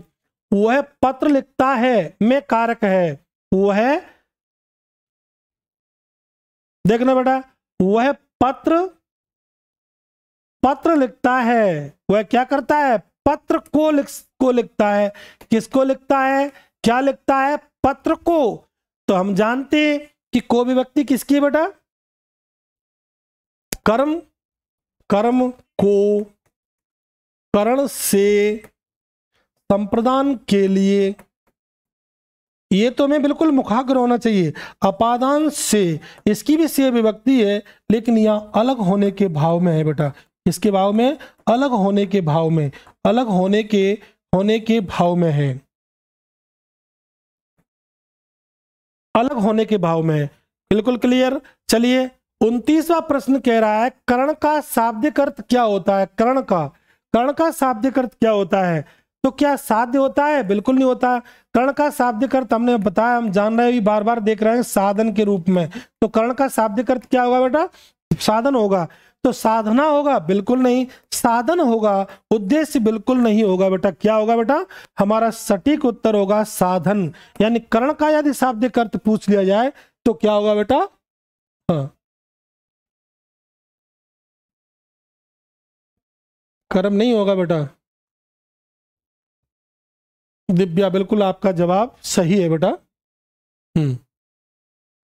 वह पत्र लिखता है में कारक है वह देखना बेटा वह पत्र पत्र लिखता है वह क्या करता है पत्र को लिख को लिखता है किसको लिखता है क्या लिखता है पत्र को तो हम जानते हैं कि को व्यक्ति किसकी बेटा कर्म कर्म को करण से संप्रदान के लिए ये तो हमें बिल्कुल मुखाग्र होना चाहिए अपादान से इसकी भी से विभक्ति है लेकिन यहाँ अलग होने के भाव में है बेटा इसके भाव में अलग होने के भाव में अलग होने के होने के भाव में है अलग होने के भाव में है बिल्कुल क्लियर चलिए उनतीसवा प्रश्न कह रहा है कर्ण का शाब्दिक अर्थ क्या होता है कर्ण का कर्ण का शाब्दिक अर्थ क्या होता है तो क्या साध्य होता है बिल्कुल नहीं होता कर्ण का शाब्दिक अर्थ तो हमने बताया हम जान रहे हैं बार बार देख रहे हैं साधन के रूप में तो कर्ण का शाब्दिक अर्थ तो क्या होगा बेटा साधन होगा तो साधना होगा बिल्कुल नहीं साधन होगा उद्देश्य बिल्कुल नहीं होगा बेटा क्या होगा बेटा हमारा सटीक उत्तर होगा साधन यानी कर्ण का यदि शाब्दिक अर्थ तो पूछ लिया जाए तो क्या होगा बेटा हाँ कर्म नहीं होगा बेटा दिव्या बिल्कुल आपका जवाब सही है बेटा हम्म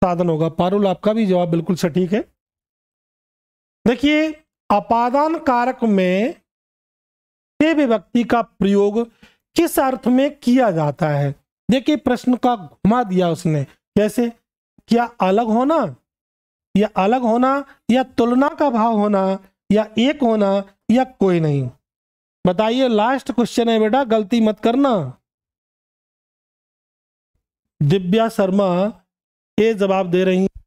साधन होगा पारुल आपका भी जवाब बिल्कुल सटीक है देखिए अपादान कारक में के विभक्ति का प्रयोग किस अर्थ में किया जाता है देखिए प्रश्न का घुमा दिया उसने कैसे क्या अलग होना या अलग होना या तुलना का भाव होना या एक होना या कोई नहीं बताइए लास्ट क्वेश्चन है बेटा गलती मत करना दिव्या शर्मा ये जवाब दे रही